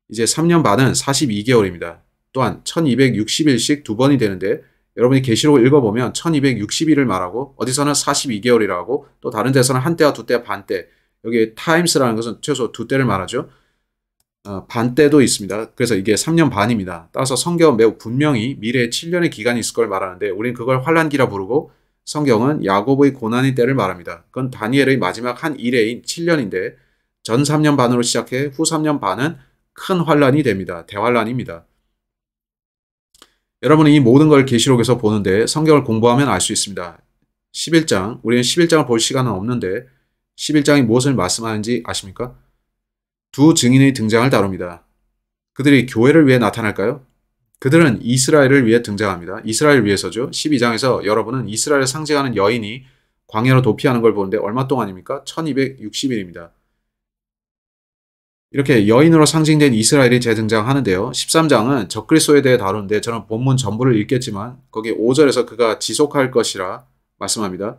이제 3년 반은 42개월입니다. 또한 1260일씩 두 번이 되는데 여러분이 계시록 을 읽어보면 1260일을 말하고 어디서는 42개월이라고 또 다른 데서는 한 때와 두 때, 반 때. 여기 타임스라는 것은 최소 두 때를 말하죠. 어, 반 때도 있습니다. 그래서 이게 3년 반입니다. 따라서 성경은 매우 분명히 미래에 7년의 기간이 있을 걸 말하는데 우리는 그걸 환란기라 부르고 성경은 야곱의 고난의 때를 말합니다. 그건 다니엘의 마지막 한 일해인 7년인데 전 3년 반으로 시작해 후 3년 반은 큰 환란이 됩니다. 대환란입니다. 여러분은 이 모든 걸 계시록에서 보는데 성경을 공부하면 알 수 있습니다. 11장, 우리는 11장을 볼 시간은 없는데 11장이 무엇을 말씀하는지 아십니까? 두 증인의 등장을 다룹니다. 그들이 교회를 위해 나타날까요? 그들은 이스라엘을 위해 등장합니다. 이스라엘 을 위해서죠. 12장에서 여러분은 이스라엘을 상징하는 여인이 광야로 도피하는 걸 보는데 얼마 동안입니까? 1260일입니다. 이렇게 여인으로 상징된 이스라엘이 재등장하는데요. 13장은 적그리스도에 대해 다루는데 저는 본문 전부를 읽겠지만 거기 5절에서 그가 지속할 것이라 말씀합니다.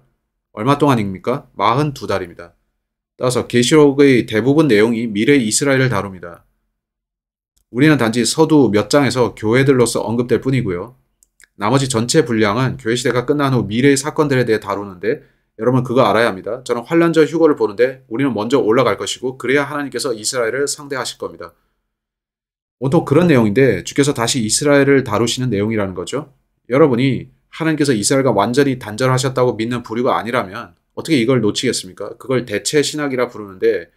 얼마 동안입니까? 42달입니다. 따라서 게시록의 대부분 내용이 미래 이스라엘을 다룹니다. 우리는 단지 서두 몇 장에서 교회들로서 언급될 뿐이고요. 나머지 전체 분량은 교회 시대가 끝난 후 미래의 사건들에 대해 다루는데 여러분 그거 알아야 합니다. 저는 환란자 휴거를 보는데 우리는 먼저 올라갈 것이고 그래야 하나님께서 이스라엘을 상대하실 겁니다. 온통 그런 내용인데 주께서 다시 이스라엘을 다루시는 내용이라는 거죠. 여러분이 하나님께서 이스라엘과 완전히 단절하셨다고 믿는 부류가 아니라면 어떻게 이걸 놓치겠습니까? 그걸 대체 신학이라 부르는데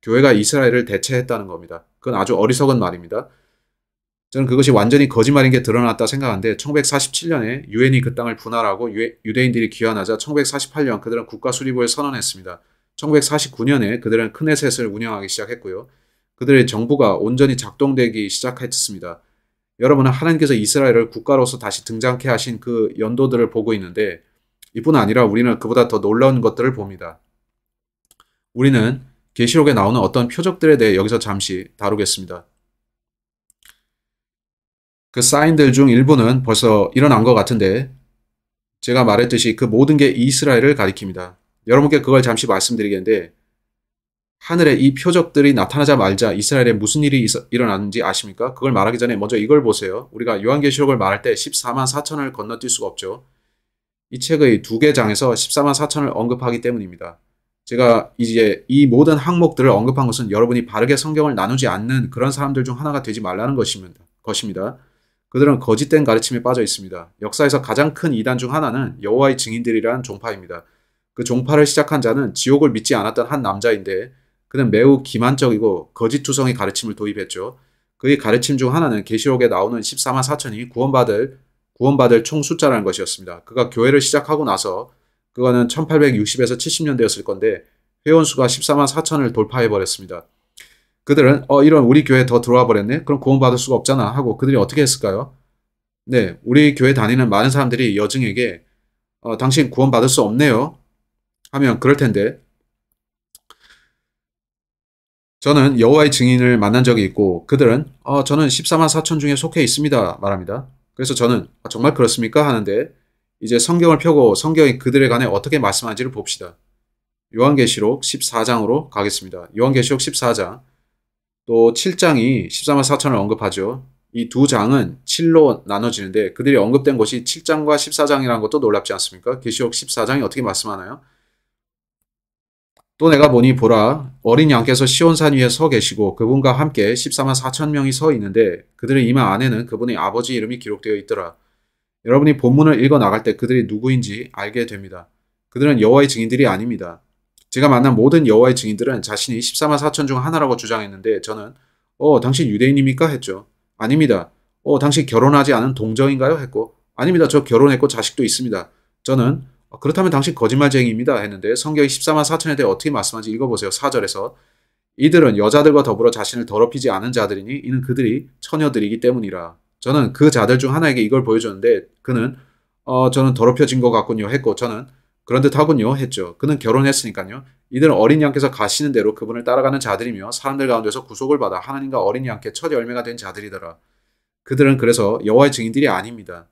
교회가 이스라엘을 대체했다는 겁니다. 그건 아주 어리석은 말입니다. 저는 그것이 완전히 거짓말인 게 드러났다 생각한데 1947년에 유엔이 그 땅을 분할하고 유대인들이 귀환하자 1948년 그들은 국가 수립을 선언했습니다. 1949년에 그들은 크네셋을 운영하기 시작했고요. 그들의 정부가 온전히 작동되기 시작했습니다. 여러분은 하나님께서 이스라엘을 국가로서 다시 등장케 하신 그 연도들을 보고 있는데 이뿐 아니라 우리는 그보다 더 놀라운 것들을 봅니다. 우리는 계시록에 나오는 어떤 표적들에 대해 여기서 잠시 다루겠습니다. 그 사인들 중 일부는 벌써 일어난 것 같은데 제가 말했듯이 그 모든 게 이스라엘을 가리킵니다. 여러분께 그걸 잠시 말씀드리겠는데 하늘에 이 표적들이 나타나자 말자 이스라엘에 무슨 일이 있어, 일어났는지 아십니까? 그걸 말하기 전에 먼저 이걸 보세요. 우리가 요한계시록을 말할 때 14만 4천을 건너뛸 수가 없죠. 이 책의 두 개 장에서 14만 4천을 언급하기 때문입니다. 제가 이제 이 모든 항목들을 언급한 것은 여러분이 바르게 성경을 나누지 않는 그런 사람들 중 하나가 되지 말라는 것입니다. 것입니다. 그들은 거짓된 가르침에 빠져 있습니다. 역사에서 가장 큰 이단 중 하나는 여호와의 증인들이란 종파입니다. 그 종파를 시작한 자는 지옥을 믿지 않았던 한 남자인데 그는 매우 기만적이고 거짓투성의 가르침을 도입했죠. 그의 가르침 중 하나는 계시록에 나오는 14만 4천이 구원받을 구원받을 총 숫자라는 것이었습니다. 그가 교회를 시작하고 나서 그거는 1860에서 70년대였을 건데 회원 수가 14만 4천을 돌파해 버렸습니다. 그들은 어 이런 우리 교회 더 들어와 버렸네. 그럼 구원받을 수가 없잖아 하고 그들이 어떻게 했을까요? 네, 우리 교회 다니는 많은 사람들이 여증에게 어, 당신 구원받을 수 없네요. 하면 그럴 텐데 저는 여호와의 증인을 만난 적이 있고 그들은 어, 저는 14만 4천 중에 속해 있습니다 말합니다. 그래서 저는 아, 정말 그렇습니까 하는데 이제 성경을 펴고 성경이 그들에 관해 어떻게 말씀하는지를 봅시다. 요한계시록 14장으로 가겠습니다. 요한계시록 14장 또 7장이 14만 4천을 언급하죠. 이 두 장은 7로 나눠지는데 그들이 언급된 것이 7장과 14장이라는 것도 놀랍지 않습니까? 계시록 14장이 어떻게 말씀하나요? 또 내가 보니 보라 어린 양께서 시온산 위에 서 계시고 그분과 함께 14만 4천 명이 서 있는데 그들의 이마 안에는 그분의 아버지 이름이 기록되어 있더라. 여러분이 본문을 읽어 나갈 때 그들이 누구인지 알게 됩니다. 그들은 여호와의 증인들이 아닙니다. 제가 만난 모든 여호와의 증인들은 자신이 14만 4천 중 하나라고 주장했는데 저는 어 당신 유대인입니까 했죠. 아닙니다. 어 당신 결혼하지 않은 동정인가요 했고 아닙니다. 저 결혼했고 자식도 있습니다. 저는 어, 그렇다면 당신 거짓말쟁이입니다 했는데 성경이 14만 4천에 대해 어떻게 말씀하는지 읽어보세요. 4절에서 이들은 여자들과 더불어 자신을 더럽히지 않은 자들이니 이는 그들이 처녀들이기 때문이라. 저는 그 자들 중 하나에게 이걸 보여줬는데 그는 어 저는 더럽혀진 것 같군요 했고 저는 그런 듯하군요 했죠. 그는 결혼했으니까요. 이들은 어린 양께서 가시는 대로 그분을 따라가는 자들이며 사람들 가운데서 구속을 받아 하나님과 어린 양께 첫 열매가 된 자들이더라. 그들은 그래서 여호와의 증인들이 아닙니다.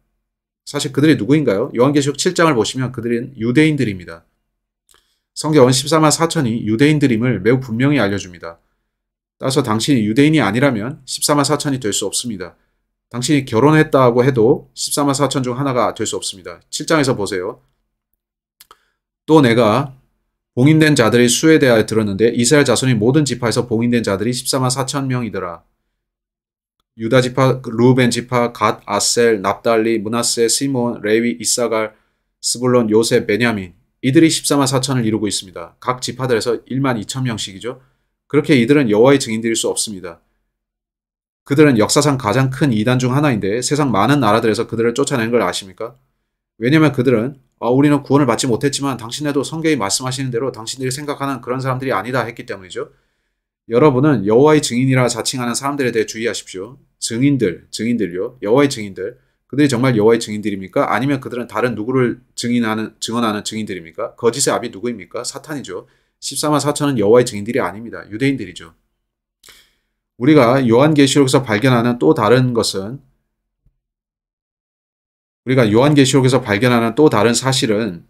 사실 그들이 누구인가요? 요한계시록 7장을 보시면 그들은 유대인들입니다. 성경은 14만 4천이 유대인들임을 매우 분명히 알려줍니다. 따라서 당신이 유대인이 아니라면 14만 4천이 될 수 없습니다. 당신이 결혼했다고 해도 14만 4천 중 하나가 될 수 없습니다. 7장에서 보세요. 또 내가 봉인된 자들의 수에 대하여 들었는데 이스라엘 자손이 모든 지파에서 봉인된 자들이 14만 4천 명이더라. 유다 지파, 루벤 지파, 갓, 아셀, 납달리, 문하세, 시몬, 레위, 이사갈, 스불론, 요셉, 베냐민 이들이 14만 4천을 이루고 있습니다. 각 지파들에서 1만 2천 명씩이죠. 그렇게 이들은 여호와의 증인들일 수 없습니다. 그들은 역사상 가장 큰 이단 중 하나인데 세상 많은 나라들에서 그들을 쫓아낸 걸 아십니까? 왜냐면 그들은 어, 우리는 구원을 받지 못했지만 당신네도 성경이 말씀하시는 대로 당신들이 생각하는 그런 사람들이 아니다 했기 때문이죠. 여러분은 여호와의 증인이라 자칭하는 사람들에 대해 주의하십시오. 증인들, 증인들요. 여호와의 증인들. 그들이 정말 여호와의 증인들입니까? 아니면 그들은 다른 누구를 증인하는 증언하는 증인들입니까? 거짓의 아이 누구입니까? 사탄이죠. 14만 4천은 여호와의 증인들이 아닙니다. 유대인들이죠. 우리가 요한계시록에서 발견하는 또 다른 것은 우리가 요한계시록에서 발견하는 또 다른 사실은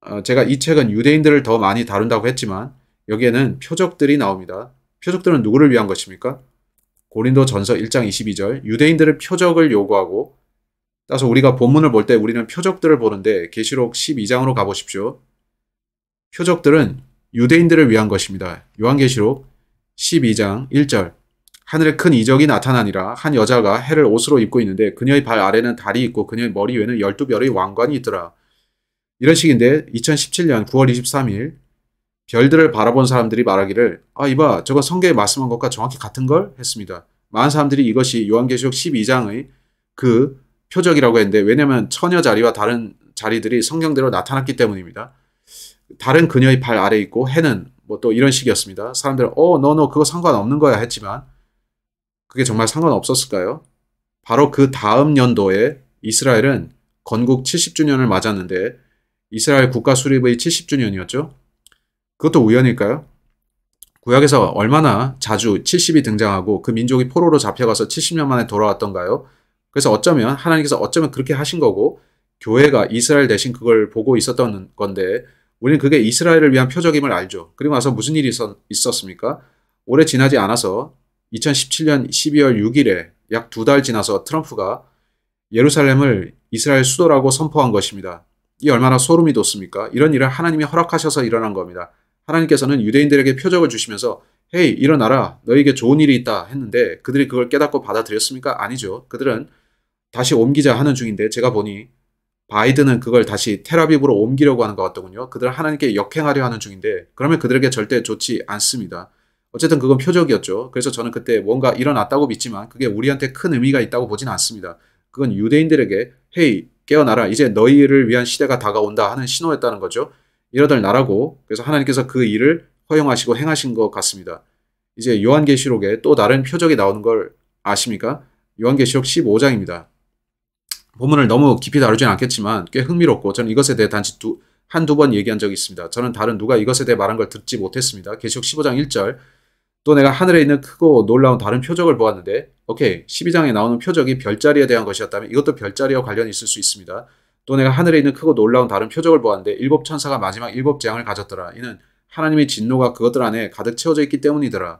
어, 제가 이 책은 유대인들을 더 많이 다룬다고 했지만 여기에는 표적들이 나옵니다. 표적들은 누구를 위한 것입니까? 고린도 전서 1장 22절 유대인들의 표적을 요구하고 따라서 우리가 본문을 볼 때 우리는 표적들을 보는데 계시록 12장으로 가보십시오. 표적들은 유대인들을 위한 것입니다. 요한계시록 12장 1절 하늘에 큰 이적이 나타나니라 한 여자가 해를 옷으로 입고 있는데 그녀의 발 아래는 달이 있고 그녀의 머리 위에는 열두 별의 왕관이 있더라. 이런 식인데 2017년 9월 23일 별들을 바라본 사람들이 말하기를 아 이봐 저거 성경에 말씀한 것과 정확히 같은 걸 했습니다. 많은 사람들이 이것이 요한계시록 12장의 그 표적이라고 했는데 왜냐면 처녀 자리와 다른 자리들이 성경대로 나타났기 때문입니다. 다른 그녀의 발 아래 있고 해는 뭐 또 이런 식이었습니다. 사람들은 어 너너 n 그거 상관없는 거야 했지만 그게 정말 상관없었을까요? 바로 그 다음 연도에 이스라엘은 건국 70주년을 맞았는데 이스라엘 국가 수립의 70주년이었죠. 그것도 우연일까요? 구약에서 얼마나 자주 70이 등장하고 그 민족이 포로로 잡혀가서 70년 만에 돌아왔던가요? 그래서 어쩌면 하나님께서 어쩌면 그렇게 하신 거고 교회가 이스라엘 대신 그걸 보고 있었던 건데 우리는 그게 이스라엘을 위한 표적임을 알죠. 그리고 나서 무슨 일이 있었, 습니까 오래 지나지 않아서 2017년 12월 6일에 약 두 달 지나서 트럼프가 예루살렘을 이스라엘 수도라고 선포한 것입니다. 이 얼마나 소름이 돋습니까? 이런 일을 하나님이 허락하셔서 일어난 겁니다. 하나님께서는 유대인들에게 표적을 주시면서 헤이 일어나라 너에게 좋은 일이 있다 했는데 그들이 그걸 깨닫고 받아들였습니까? 아니죠. 그들은 다시 옮기자 하는 중인데 제가 보니 바이든은 그걸 다시 테라비브로 옮기려고 하는 것 같더군요. 그들 하나님께 역행하려 하는 중인데 그러면 그들에게 절대 좋지 않습니다. 어쨌든 그건 표적이었죠. 그래서 저는 그때 뭔가 일어났다고 믿지만 그게 우리한테 큰 의미가 있다고 보진 않습니다. 그건 유대인들에게 헤이 깨어나라 이제 너희를 위한 시대가 다가온다 하는 신호였다는 거죠. 이러들 나라고 그래서 하나님께서 그 일을 허용하시고 행하신 것 같습니다. 이제 요한계시록에 또 다른 표적이 나오는 걸 아십니까? 요한계시록 15장입니다. 본문을 너무 깊이 다루진 않겠지만 꽤 흥미롭고 저는 이것에 대해 단지 두, 한두 번 얘기한 적이 있습니다. 저는 다른 누가 이것에 대해 말한 걸 듣지 못했습니다. 계시록 15장 1절 또 내가 하늘에 있는 크고 놀라운 다른 표적을 보았는데 오케이 12장에 나오는 표적이 별자리에 대한 것이었다면 이것도 별자리와 관련이 있을 수 있습니다. 또 내가 하늘에 있는 크고 놀라운 다른 표적을 보았는데 일곱 천사가 마지막 일곱 재앙을 가졌더라. 이는 하나님의 진노가 그것들 안에 가득 채워져 있기 때문이더라.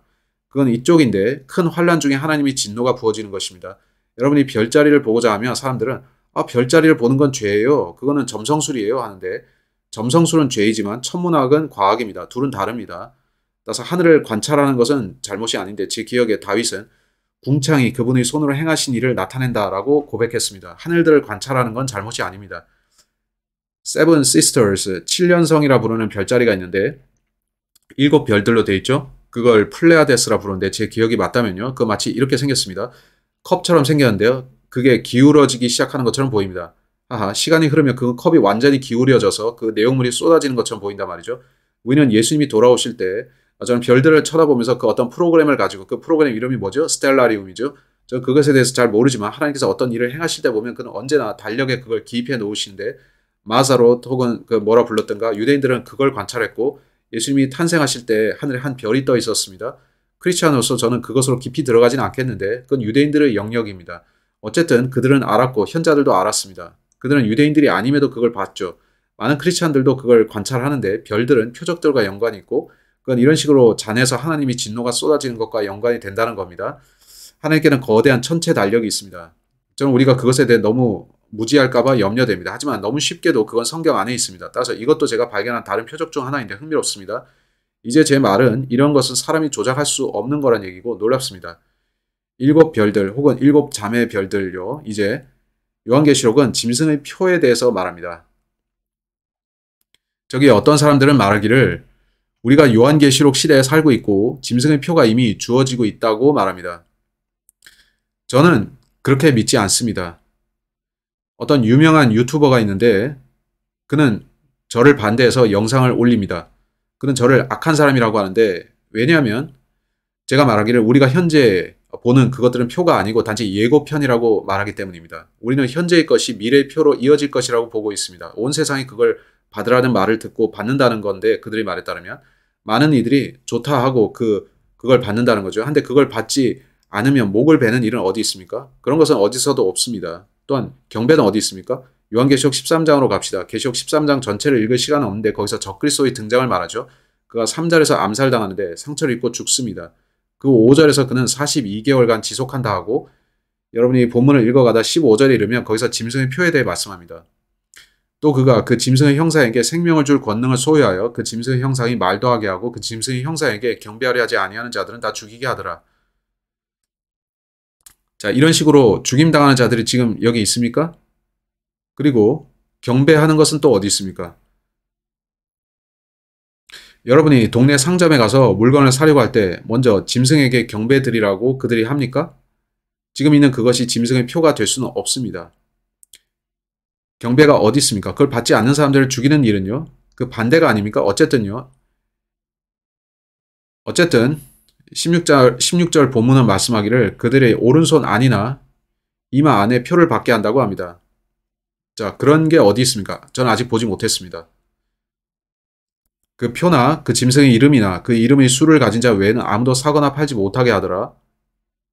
그건 이쪽인데 큰 환란 중에 하나님의 진노가 부어지는 것입니다. 여러분이 별자리를 보고자 하면 사람들은 아 별자리를 보는 건 죄예요. 그거는 점성술이에요 하는데 점성술은 죄이지만 천문학은 과학입니다. 둘은 다릅니다. 따라서 하늘을 관찰하는 것은 잘못이 아닌데 제 기억에 다윗은 궁창이 그분의 손으로 행하신 일을 나타낸다라고 고백했습니다. 하늘들을 관찰하는 건 잘못이 아닙니다. 세븐 시스터스 7년성이라 부르는 별자리가 있는데 일곱 별들로 돼 있죠. 그걸 플레아데스라 부르는데 제 기억이 맞다면요. 그 마치 이렇게 생겼습니다. 컵처럼 생겼는데요. 그게 기울어지기 시작하는 것처럼 보입니다. 아하, 시간이 흐르면 그 컵이 완전히 기울여져서 그 내용물이 쏟아지는 것처럼 보인단 말이죠. 우리는 예수님이 돌아오실 때 저는 별들을 쳐다보면서 그 어떤 프로그램을 가지고 그 프로그램 이름이 뭐죠? 스텔라리움이죠. 저 그것에 대해서 잘 모르지만 하나님께서 어떤 일을 행하실 때 보면 그는 언제나 달력에 그걸 기입해 놓으신데 마사로 혹은 그 뭐라 불렀던가 유대인들은 그걸 관찰했고 예수님이 탄생하실 때 하늘에 한 별이 떠 있었습니다. 크리스천으로서 저는 그것으로 깊이 들어가지는 않겠는데 그건 유대인들의 영역입니다. 어쨌든 그들은 알았고 현자들도 알았습니다. 그들은 유대인들이 아님에도 그걸 봤죠. 많은 크리스천들도 그걸 관찰하는데 별들은 표적들과 연관이 있고 그건 이런 식으로 잔에서 하나님이 진노가 쏟아지는 것과 연관이 된다는 겁니다. 하나님께는 거대한 천체 달력이 있습니다. 저는 우리가 그것에 대해 너무 무지할까봐 염려됩니다. 하지만 너무 쉽게도 그건 성경 안에 있습니다. 따라서 이것도 제가 발견한 다른 표적 중 하나인데 흥미롭습니다. 이제 제 말은 이런 것은 사람이 조작할 수 없는 거란 얘기고 놀랍습니다. 일곱 별들 혹은 일곱 자매 별들요. 이제 요한계시록은 짐승의 표에 대해서 말합니다. 저기 어떤 사람들은 말하기를 우리가 요한계시록 시대에 살고 있고 짐승의 표가 이미 주어지고 있다고 말합니다. 저는 그렇게 믿지 않습니다. 어떤 유명한 유튜버가 있는데 그는 저를 반대해서 영상을 올립니다. 그는 저를 악한 사람이라고 하는데 왜냐하면 제가 말하기를 우리가 현재 보는 그것들은 표가 아니고 단지 예고편이라고 말하기 때문입니다. 우리는 현재의 것이 미래의 표로 이어질 것이라고 보고 있습니다. 온 세상이 그걸 받으라는 말을 듣고 받는다는 건데 그들의 말에 따르면 많은 이들이 좋다 하고 그 그걸 받는다는 거죠. 한데 그걸 받지 않으면 목을 베는 일은 어디 있습니까? 그런 것은 어디서도 없습니다. 또한 경배는 어디 있습니까? 요한계시록 13장으로 갑시다. 계시록 13장 전체를 읽을 시간은 없는데 거기서 적그리스도의 등장을 말하죠. 그가 3절에서 암살당하는데 상처를 입고 죽습니다. 그 5절에서 그는 42개월간 지속한다 하고 여러분이 본문을 읽어가다 15절에 이르면 거기서 짐승의 표에 대해 말씀합니다. 또 그가 그 짐승의 형사에게 생명을 줄 권능을 소유하여 그 짐승의 형상이 말도 하게 하고 그 짐승의 형사에게 경배하려 하지 아니하는 자들은 다 죽이게 하더라. 자, 이런 식으로 죽임당하는 자들이 지금 여기 있습니까? 그리고 경배하는 것은 또 어디 있습니까? 여러분이 동네 상점에 가서 물건을 사려고 할 때 먼저 짐승에게 경배 드리라고 그들이 합니까? 지금 있는 그것이 짐승의 표가 될 수는 없습니다. 경배가 어디 있습니까? 그걸 받지 않는 사람들을 죽이는 일은요. 그 반대가 아닙니까? 어쨌든요. 어쨌든 16절 16절 본문은 말씀하기를 그들의 오른손 안이나 이마 안에 표를 받게 한다고 합니다. 자, 그런 게 어디 있습니까? 저는 아직 보지 못했습니다. 그 표나 그 짐승의 이름이나 그 이름의 수를 가진 자 외에는 아무도 사거나 팔지 못하게 하더라.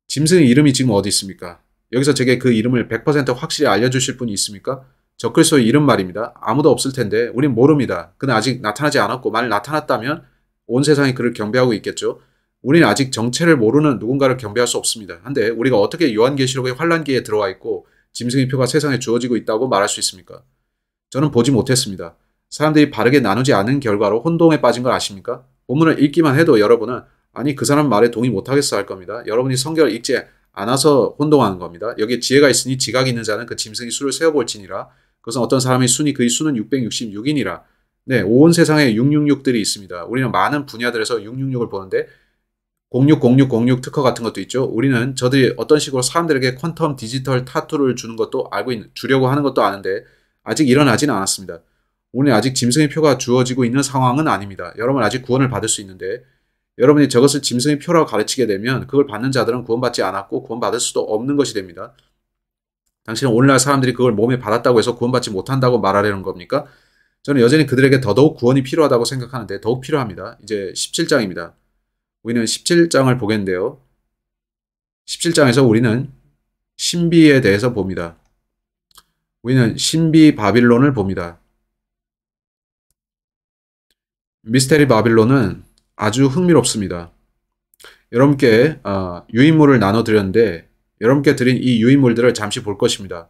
짐승의 이름이 지금 어디 있습니까? 여기서 제게 그 이름을 100% 확실히 알려주실 분이 있습니까? 저글소의 이런 말입니다. 아무도 없을 텐데 우린 모릅니다. 그는 아직 나타나지 않았고 만일 나타났다면 온 세상이 그를 경배하고 있겠죠. 우리는 아직 정체를 모르는 누군가를 경배할 수 없습니다. 한데 우리가 어떻게 요한계시록의 환란기에 들어와 있고 짐승의 표가 세상에 주어지고 있다고 말할 수 있습니까? 저는 보지 못했습니다. 사람들이 바르게 나누지 않은 결과로 혼동에 빠진 걸 아십니까? 본문을 읽기만 해도 여러분은 아니 그 사람 말에 동의 못하겠어 할 겁니다. 여러분이 성경을 읽지 않아서 혼동하는 겁니다. 여기에 지혜가 있으니 지각이 있는 자는 그 짐승이 수를 세어볼지니라 그것은 어떤 사람의 순위 그의 수는 666이니라. 네, 온 세상에 666들이 있습니다. 우리는 많은 분야들에서 666을 보는데 060606 특허 같은 것도 있죠. 우리는 저들이 어떤 식으로 사람들에게 퀀텀 디지털 타투를 주는 것도 알고 있는 주려고 하는 것도 아는데 아직 일어나지는 않았습니다. 오늘 아직 짐승의 표가 주어지고 있는 상황은 아닙니다. 여러분 아직 구원을 받을 수 있는데 여러분이 저것을 짐승의 표라고 가르치게 되면 그걸 받는 자들은 구원받지 않았고 구원받을 수도 없는 것이 됩니다. 당신은 오늘날 사람들이 그걸 몸에 받았다고 해서 구원받지 못한다고 말하려는 겁니까? 저는 여전히 그들에게 더더욱 구원이 필요하다고 생각하는데 더욱 필요합니다. 이제 17장입니다. 우리는 17장을 보겠는데요. 17장에서 우리는 신비에 대해서 봅니다. 우리는 신비 바빌론을 봅니다. 미스테리 바빌론은 아주 흥미롭습니다. 여러분께 어, 유인물을 나눠드렸는데 여러분께 드린 이 유인물들을 잠시 볼 것입니다.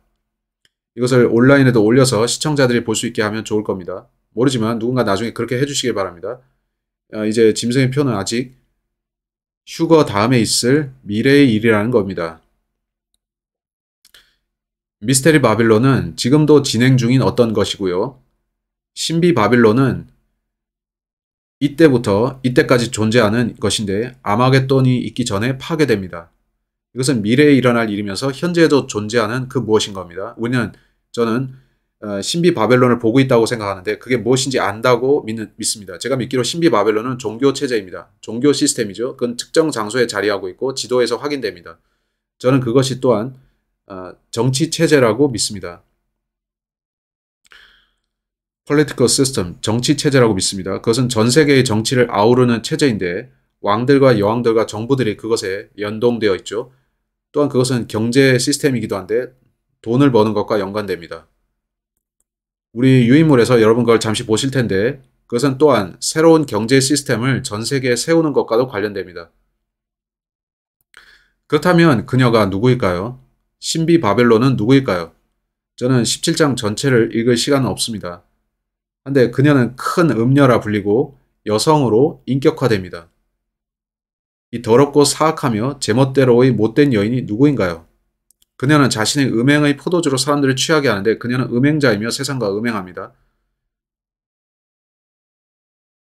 이것을 온라인에도 올려서 시청자들이 볼 수 있게 하면 좋을 겁니다. 모르지만 누군가 나중에 그렇게 해주시길 바랍니다. 아, 이제 짐승의 표는 아직 휴거 다음에 있을 미래의 일이라는 겁니다. 미스테리 바빌론은 지금도 진행 중인 어떤 것이고요. 신비 바빌론은 이때부터 이때까지 존재하는 것인데 아마겟돈이 있기 전에 파괴됩니다. 이것은 미래에 일어날 일이면서 현재에도 존재하는 그 무엇인 겁니다. 우리는 저는 어, 신비 바벨론을 보고 있다고 생각하는데 그게 무엇인지 안다고 믿는, 믿습니다. 제가 믿기로 신비 바벨론은 종교 체제입니다. 종교 시스템이죠. 그건 특정 장소에 자리하고 있고 지도에서 확인됩니다. 저는 그것이 또한 어, 정치 체제라고 믿습니다. 폴리티컬 시스템, 정치 체제라고 믿습니다. 그것은 전 세계의 정치를 아우르는 체제인데 왕들과 여왕들과 정부들이 그것에 연동되어 있죠. 또한 그것은 경제 시스템이기도 한데 돈을 버는 것과 연관됩니다. 우리 유인물에서 여러분 걸 잠시 보실 텐데 그것은 또한 새로운 경제 시스템을 전 세계에 세우는 것과도 관련됩니다. 그렇다면 그녀가 누구일까요? 신비 바벨론은 누구일까요? 저는 17장 전체를 읽을 시간은 없습니다. 한데 그녀는 큰 음녀라 불리고 여성으로 인격화됩니다. 이 더럽고 사악하며 제멋대로의 못된 여인이 누구인가요? 그녀는 자신의 음행의 포도주로 사람들을 취하게 하는데 그녀는 음행자이며 세상과 음행합니다.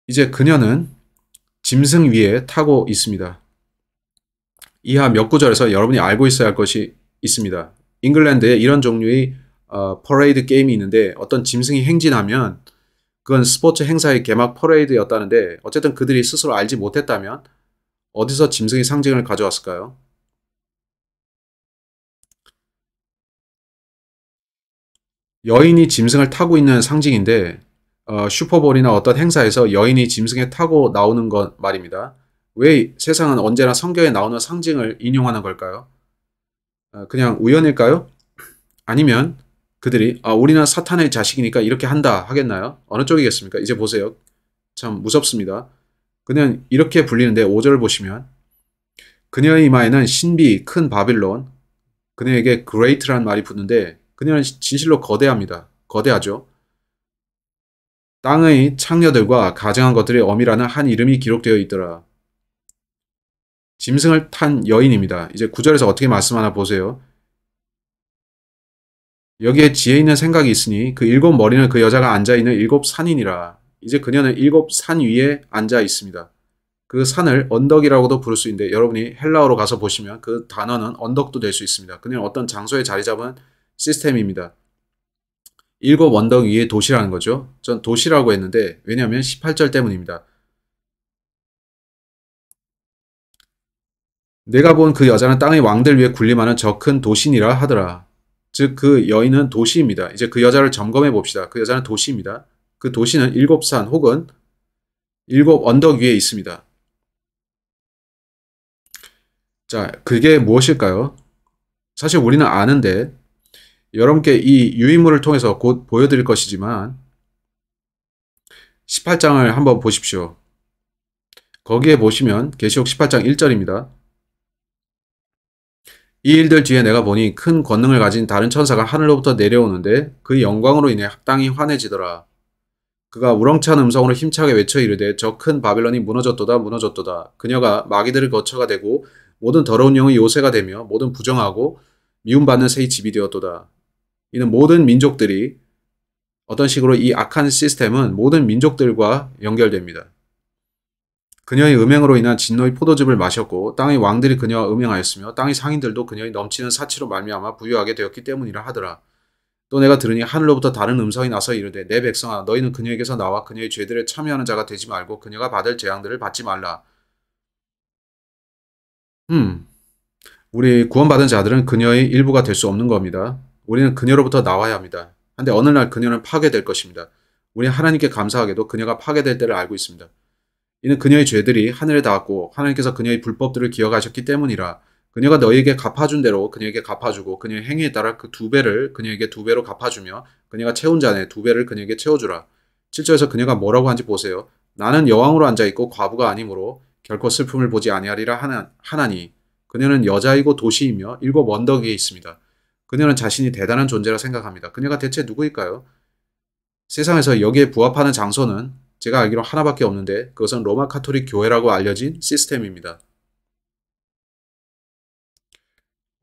이제 그녀는 짐승 위에 타고 있습니다. 이하 몇 구절에서 여러분이 알고 있어야 할 것이 있습니다. 잉글랜드에 이런 종류의 어, 퍼레이드 게임이 있는데 어떤 짐승이 행진하면 그건 스포츠 행사의 개막 퍼레이드였다는데 어쨌든 그들이 스스로 알지 못했다면 어디서 짐승의 상징을 가져왔을까요? 여인이 짐승을 타고 있는 상징인데 어, 슈퍼볼이나 어떤 행사에서 여인이 짐승에 타고 나오는 것 말입니다. 왜 세상은 언제나 성경에 나오는 상징을 인용하는 걸까요? 어, 그냥 우연일까요? 아니면 그들이 아, 우리는 사탄의 자식이니까 이렇게 한다 하겠나요? 어느 쪽이겠습니까? 이제 보세요. 참 무섭습니다. 그는 이렇게 불리는데 5절 보시면 그녀의 이마에는 신비, 큰 바빌론, 그녀에게 g r e a t 는 말이 붙는데 그녀는 진실로 거대합니다. 거대하죠. 땅의 창녀들과 가정한 것들의 어미라는 한 이름이 기록되어 있더라. 짐승을 탄 여인입니다. 이제 구절에서 어떻게 말씀하나 보세요. 여기에 지혜 있는 생각이 있으니 그 일곱 머리는 그 여자가 앉아있는 일곱 산이라 이제 그녀는 일곱 산 위에 앉아 있습니다. 그 산을 언덕이라고도 부를 수 있는데 여러분이 헬라어로 가서 보시면 그 단어는 언덕도 될 수 있습니다. 그녀는 어떤 장소에 자리 잡은 시스템입니다. 일곱 언덕 위에 도시라는 거죠. 전 도시라고 했는데 왜냐하면 18절 때문입니다. 내가 본 그 여자는 땅의 왕들 위에 군림하는 저 큰 도시니라 하더라. 즉 그 여인은 도시입니다. 이제 그 여자를 점검해 봅시다. 그 여자는 도시입니다. 그 도시는 일곱 산 혹은 일곱 언덕 위에 있습니다. 자, 그게 무엇일까요? 사실 우리는 아는데 여러분께 이 유인물을 통해서 곧 보여드릴 것이지만 18장을 한번 보십시오. 거기에 보시면 계시록 18장 1절입니다. 이 일들 뒤에 내가 보니 큰 권능을 가진 다른 천사가 하늘로부터 내려오는데 그 영광으로 인해 땅이 환해지더라. 그가 우렁찬 음성으로 힘차게 외쳐 이르되 저 큰 바벨론이 무너졌도다 무너졌도다 그녀가 마귀들을 거처가 되고 모든 더러운 영의 요새가 되며 모든 부정하고 미움받는 새의 집이 되었도다 이는 모든 민족들이 어떤 식으로 이 악한 시스템은 모든 민족들과 연결됩니다. 그녀의 음행으로 인한 진노의 포도즙을 마셨고 땅의 왕들이 그녀와 음행하였으며 땅의 상인들도 그녀의 넘치는 사치로 말미암아 부유하게 되었기 때문이라 하더라. 또 내가 들으니 하늘로부터 다른 음성이 나서 이르되 내 백성아 너희는 그녀에게서 나와 그녀의 죄들을 참여하는 자가 되지 말고 그녀가 받을 재앙들을 받지 말라. 음. 우리 구원받은 자들은 그녀의 일부가 될 수 없는 겁니다. 우리는 그녀로부터 나와야 합니다. 한데 어느 날 그녀는 파괴될 것입니다. 우리 하나님께 감사하게도 그녀가 파괴될 때를 알고 있습니다. 이는 그녀의 죄들이 하늘에 닿았고 하나님께서 그녀의 불법들을 기억하셨기 때문이라 그녀가 너에게 갚아준 대로 그녀에게 갚아주고 그녀의 행위에 따라 그 두 배를 그녀에게 두 배로 갚아주며 그녀가 채운 잔에 두 배를 그녀에게 채워주라. 7절에서 그녀가 뭐라고 한지 보세요. 나는 여왕으로 앉아 있고 과부가 아니므로 결코 슬픔을 보지 아니하리라 하나, 니 그녀는 여자이고 도시이며 일곱 언덕 위에 있습니다. 그녀는 자신이 대단한 존재라 생각합니다. 그녀가 대체 누구일까요? 세상에서 여기에 부합하는 장소는 제가 알기로 하나밖에 없는데 그것은 로마 카톨릭 교회라고 알려진 시스템입니다.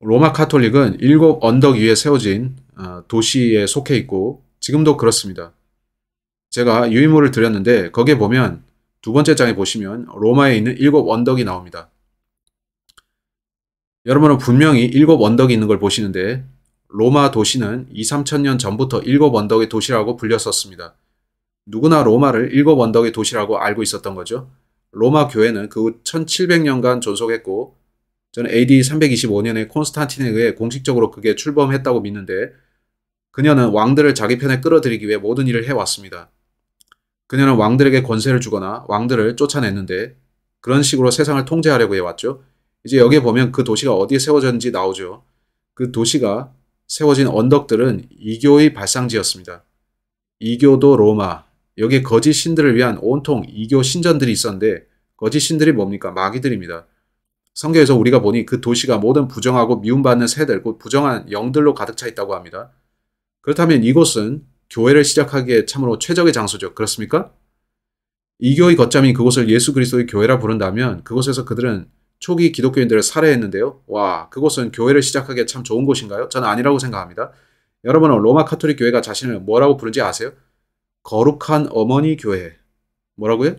로마 카톨릭은 일곱 언덕 위에 세워진 어, 도시에 속해 있고 지금도 그렇습니다. 제가 유인물을 드렸는데 거기에 보면 두 번째 장에 보시면 로마에 있는 일곱 언덕이 나옵니다. 여러분은 분명히 일곱 언덕이 있는 걸 보시는데 로마 도시는 2, 3천 년 전부터 일곱 언덕의 도시라고 불렸었습니다. 누구나 로마를 일곱 언덕의 도시라고 알고 있었던 거죠. 로마 교회는 그 후 1700년간 존속했고 저는 AD 325년에 콘스탄틴에 의해 공식적으로 그게 출범했다고 믿는데 그녀는 왕들을 자기 편에 끌어들이기 위해 모든 일을 해왔습니다. 그녀는 왕들에게 권세를 주거나 왕들을 쫓아냈는데 그런 식으로 세상을 통제하려고 해왔죠. 이제 여기에 보면 그 도시가 어디에 세워졌는지 나오죠. 그 도시가 세워진 언덕들은 이교의 발상지였습니다. 이교도 로마, 여기에 거짓 신들을 위한 온통 이교 신전들이 있었는데 거짓 신들이 뭡니까? 마귀들입니다. 성경에서 우리가 보니 그 도시가 모든 부정하고 미움받는 새들, 곧 부정한 영들로 가득 차 있다고 합니다. 그렇다면 이곳은 교회를 시작하기에 참으로 최적의 장소죠. 그렇습니까? 이교의 거점인 그곳을 예수 그리스도의 교회라 부른다면 그곳에서 그들은 초기 기독교인들을 살해했는데요. 와, 그곳은 교회를 시작하기에 참 좋은 곳인가요? 저는 아니라고 생각합니다. 여러분은 로마 카톨릭 교회가 자신을 뭐라고 부른지 아세요? 거룩한 어머니 교회. 뭐라고요?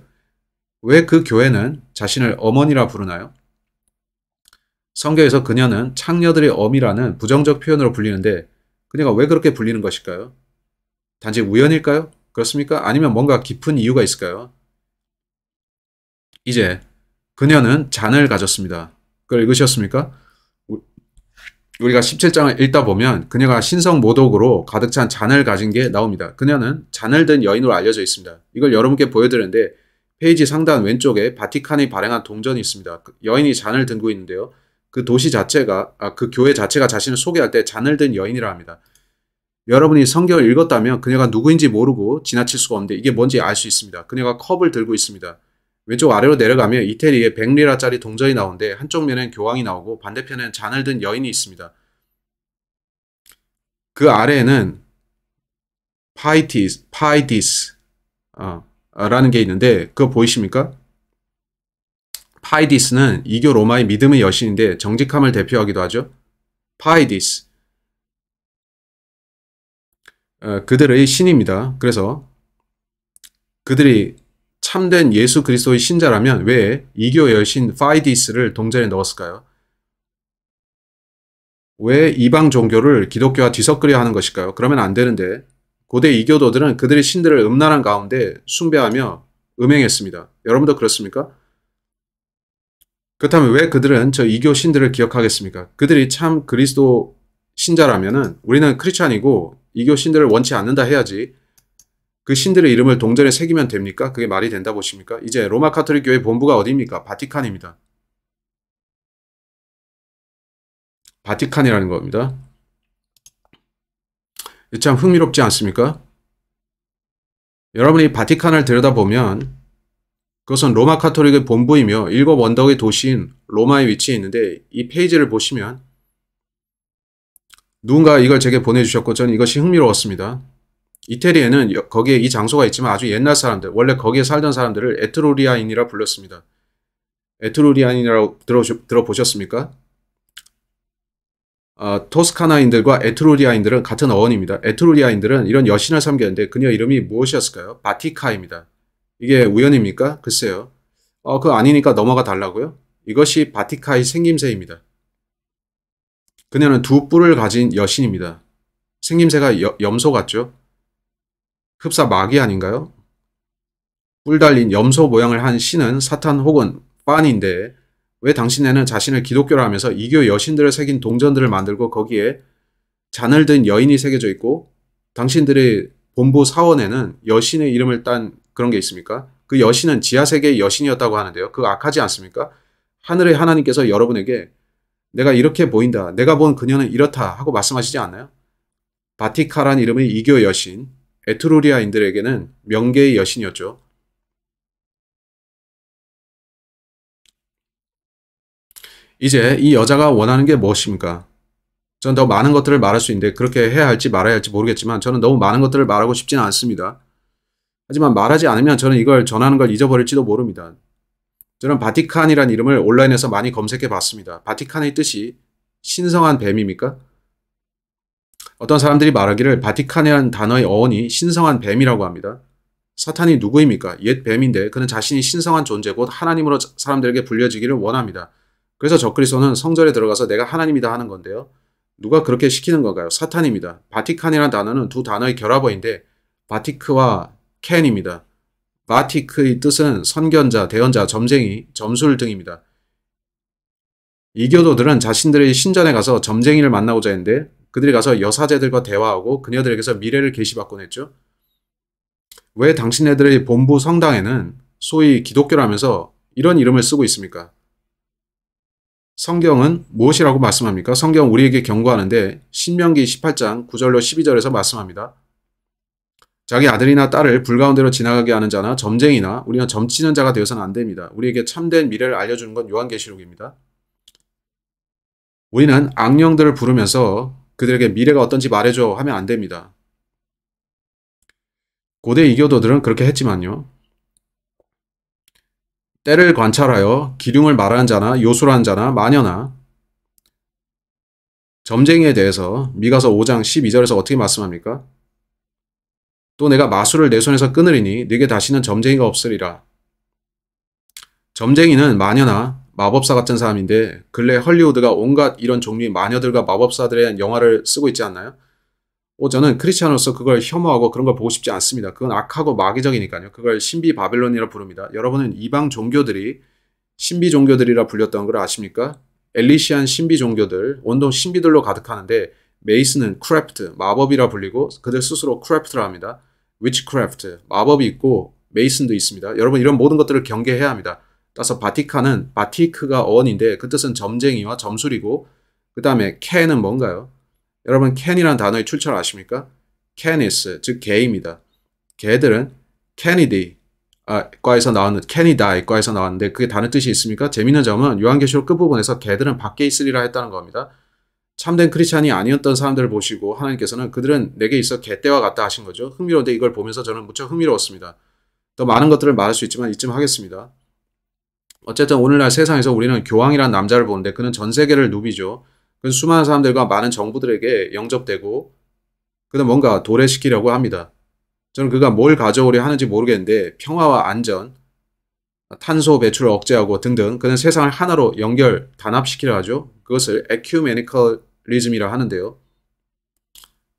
왜 그 교회는 자신을 어머니라 부르나요? 성경에서 그녀는 창녀들의 어미라는 부정적 표현으로 불리는데 그녀가 왜 그렇게 불리는 것일까요? 단지 우연일까요? 그렇습니까? 아니면 뭔가 깊은 이유가 있을까요? 이제 그녀는 잔을 가졌습니다. 그걸 읽으셨습니까? 우리가 17장을 읽다 보면 그녀가 신성 모독으로 가득 찬 잔을 가진 게 나옵니다. 그녀는 잔을 든 여인으로 알려져 있습니다. 이걸 여러분께 보여드리는데 페이지 상단 왼쪽에 바티칸이 발행한 동전이 있습니다. 그 여인이 잔을 든고 있는데요. 그 도시 자체가 아, 그 교회 자체가 자신을 소개할 때 잔을 든 여인이라 합니다. 여러분이 성경을 읽었다면 그녀가 누구인지 모르고 지나칠 수가 없는데 이게 뭔지 알 수 있습니다. 그녀가 컵을 들고 있습니다. 왼쪽 아래로 내려가면 이태리의 100리라짜리 동전이 나오는데 한쪽 면엔 교황이 나오고 반대편엔 잔을 든 여인이 있습니다. 그 아래에는 파이티스, 파이티스 어, 라는 게 있는데 그거 보이십니까? 파이디스는 이교 로마의 믿음의 여신인데 정직함을 대표하기도 하죠. 파이디스. 어, 그들의 신입니다. 그래서 그들이 참된 예수 그리스도의 신자라면 왜 이교 여신 파이디스를 동전에 넣었을까요? 왜 이방 종교를 기독교와 뒤섞으려 하는 것일까요? 그러면 안 되는데 고대 이교도들은 그들의 신들을 음란한 가운데 숭배하며 음행했습니다. 여러분도 그렇습니까? 그렇다면 왜 그들은 저 이교 신들을 기억하겠습니까? 그들이 참 그리스도 신자라면은 우리는 크리스찬이고 이교 신들을 원치 않는다 해야지 그 신들의 이름을 동전에 새기면 됩니까? 그게 말이 된다 보십니까? 이제 로마 카톨릭 교회 본부가 어디입니까? 바티칸입니다. 바티칸이라는 겁니다. 참 흥미롭지 않습니까? 여러분이 바티칸을 들여다보면 그것은 로마 카톨릭의 본부이며 일곱 원덕의 도시인 로마에 위치해 있는데 이 페이지를 보시면 누군가 이걸 제게 보내주셨고 저는 이것이 흥미로웠습니다. 이태리에는 거기에 이 장소가 있지만 아주 옛날 사람들, 원래 거기에 살던 사람들을 에트루리아인이라 불렀습니다. 에트루리아인이라고 들어, 들어보셨습니까? 어, 토스카나인들과 에트루리아인들은 같은 어원입니다. 에트루리아인들은 이런 여신을 섬겼는데 그녀 이름이 무엇이었을까요? 바티카입니다. 이게 우연입니까? 글쎄요. 어, 그거 아니니까 넘어가 달라고요? 이것이 바티카의 생김새입니다. 그녀는 두 뿔을 가진 여신입니다. 생김새가 여, 염소 같죠? 흡사 마귀 아닌가요? 뿔 달린 염소 모양을 한 신은 사탄 혹은 빤인데왜 당신네는 자신을 기독교라 하면서 이교 여신들을 새긴 동전들을 만들고 거기에 잔을 든 여인이 새겨져 있고 당신들의 본부 사원에는 여신의 이름을 딴 그런 게 있습니까? 그 여신은 지하세계의 여신이었다고 하는데요. 그거 악하지 않습니까? 하늘의 하나님께서 여러분에게 내가 이렇게 보인다. 내가 본 그녀는 이렇다. 하고 말씀하시지 않나요? 바티카란 이름의 이교 여신, 에트루리아인들에게는 명계의 여신이었죠. 이제 이 여자가 원하는 게 무엇입니까? 저는 더 많은 것들을 말할 수 있는데 그렇게 해야 할지 말아야 할지 모르겠지만 저는 너무 많은 것들을 말하고 싶지는 않습니다. 하지만 말하지 않으면 저는 이걸 전하는 걸 잊어버릴지도 모릅니다. 저는 바티칸이란 이름을 온라인에서 많이 검색해 봤습니다. 바티칸의 뜻이 신성한 뱀입니까? 어떤 사람들이 말하기를 바티칸이라는 단어의 어원이 신성한 뱀이라고 합니다. 사탄이 누구입니까? 옛 뱀인데 그는 자신이 신성한 존재 곧 하나님으로 사람들에게 불려지기를 원합니다. 그래서 적그리스도는 성전에 들어가서 내가 하나님이다 하는 건데요. 누가 그렇게 시키는 건가요? 사탄입니다. 바티칸이라는 단어는 두 단어의 결합어인데 바티크와 캔입니다. 바티크의 뜻은 선견자, 대언자, 점쟁이, 점술 등입니다. 이교도들은 자신들의 신전에 가서 점쟁이를 만나고자 했는데 그들이 가서 여사제들과 대화하고 그녀들에게서 미래를 계시받곤 했죠. 왜 당신네들의 본부 성당에는 소위 기독교라면서 이런 이름을 쓰고 있습니까? 성경은 무엇이라고 말씀합니까? 성경 우리에게 경고하는데 신명기 18장 9절로 12절에서 말씀합니다. 자기 아들이나 딸을 불가운데로 지나가게 하는 자나 점쟁이나 우리는 점치는 자가 되어서는 안 됩니다. 우리에게 참된 미래를 알려주는 건 요한계시록입니다. 우리는 악령들을 부르면서 그들에게 미래가 어떤지 말해줘 하면 안 됩니다. 고대 이교도들은 그렇게 했지만요. 때를 관찰하여 기륭을 말하는 자나 요술하는 자나 마녀나 점쟁이에 대해서 미가서 5장 12절에서 어떻게 말씀합니까? 또 내가 마술을 내 손에서 끊으리니 네게 다시는 점쟁이가 없으리라. 점쟁이는 마녀나 마법사 같은 사람인데 근래 헐리우드가 온갖 이런 종류의 마녀들과 마법사들에 대한 영화를 쓰고 있지 않나요? 오, 저는 크리스찬으로서 그걸 혐오하고 그런 걸 보고 싶지 않습니다. 그건 악하고 마귀적이니까요. 그걸 신비 바벨론이라 부릅니다. 여러분은 이방 종교들이 신비 종교들이라 불렸던 걸 아십니까? 엘리시안 신비 종교들, 온통 신비들로 가득하는데 메이스는 크래프트, 마법이라 불리고 그들 스스로 크래프트라 합니다. 위치크래프트, 마법이 있고 메이슨도 있습니다. 여러분 이런 모든 것들을 경계해야 합니다. 따라서 바티카는 바티크가 어원인데 그 뜻은 점쟁이와 점술이고 그 다음에 캔은 뭔가요? 여러분 캔이라는 단어의 출처를 아십니까? 캐니스, 즉 개입니다. 개들은 케니디, 아, 과에서 나왔는 케니다이 과에서 나왔는데 그게 다른 뜻이 있습니까? 재미있는 점은 요한계시록 끝부분에서 개들은 밖에 있으리라 했다는 겁니다. 참된 크리스찬이 아니었던 사람들을 보시고 하나님께서는 그들은 내게 있어 개떼와 같다 하신 거죠. 흥미로운데 이걸 보면서 저는 무척 흥미로웠습니다. 더 많은 것들을 말할 수 있지만 이쯤 하겠습니다. 어쨌든 오늘날 세상에서 우리는 교황이란 남자를 보는데 그는 전 세계를 누비죠. 그는 수많은 사람들과 많은 정부들에게 영접되고 그는 뭔가 도래시키려고 합니다. 저는 그가 뭘 가져오려 하는지 모르겠는데 평화와 안전, 탄소 배출을 억제하고 등등 그는 세상을 하나로 연결 단합시키려 하죠. 그것을 에큐메니컬리즘이라 하는데요.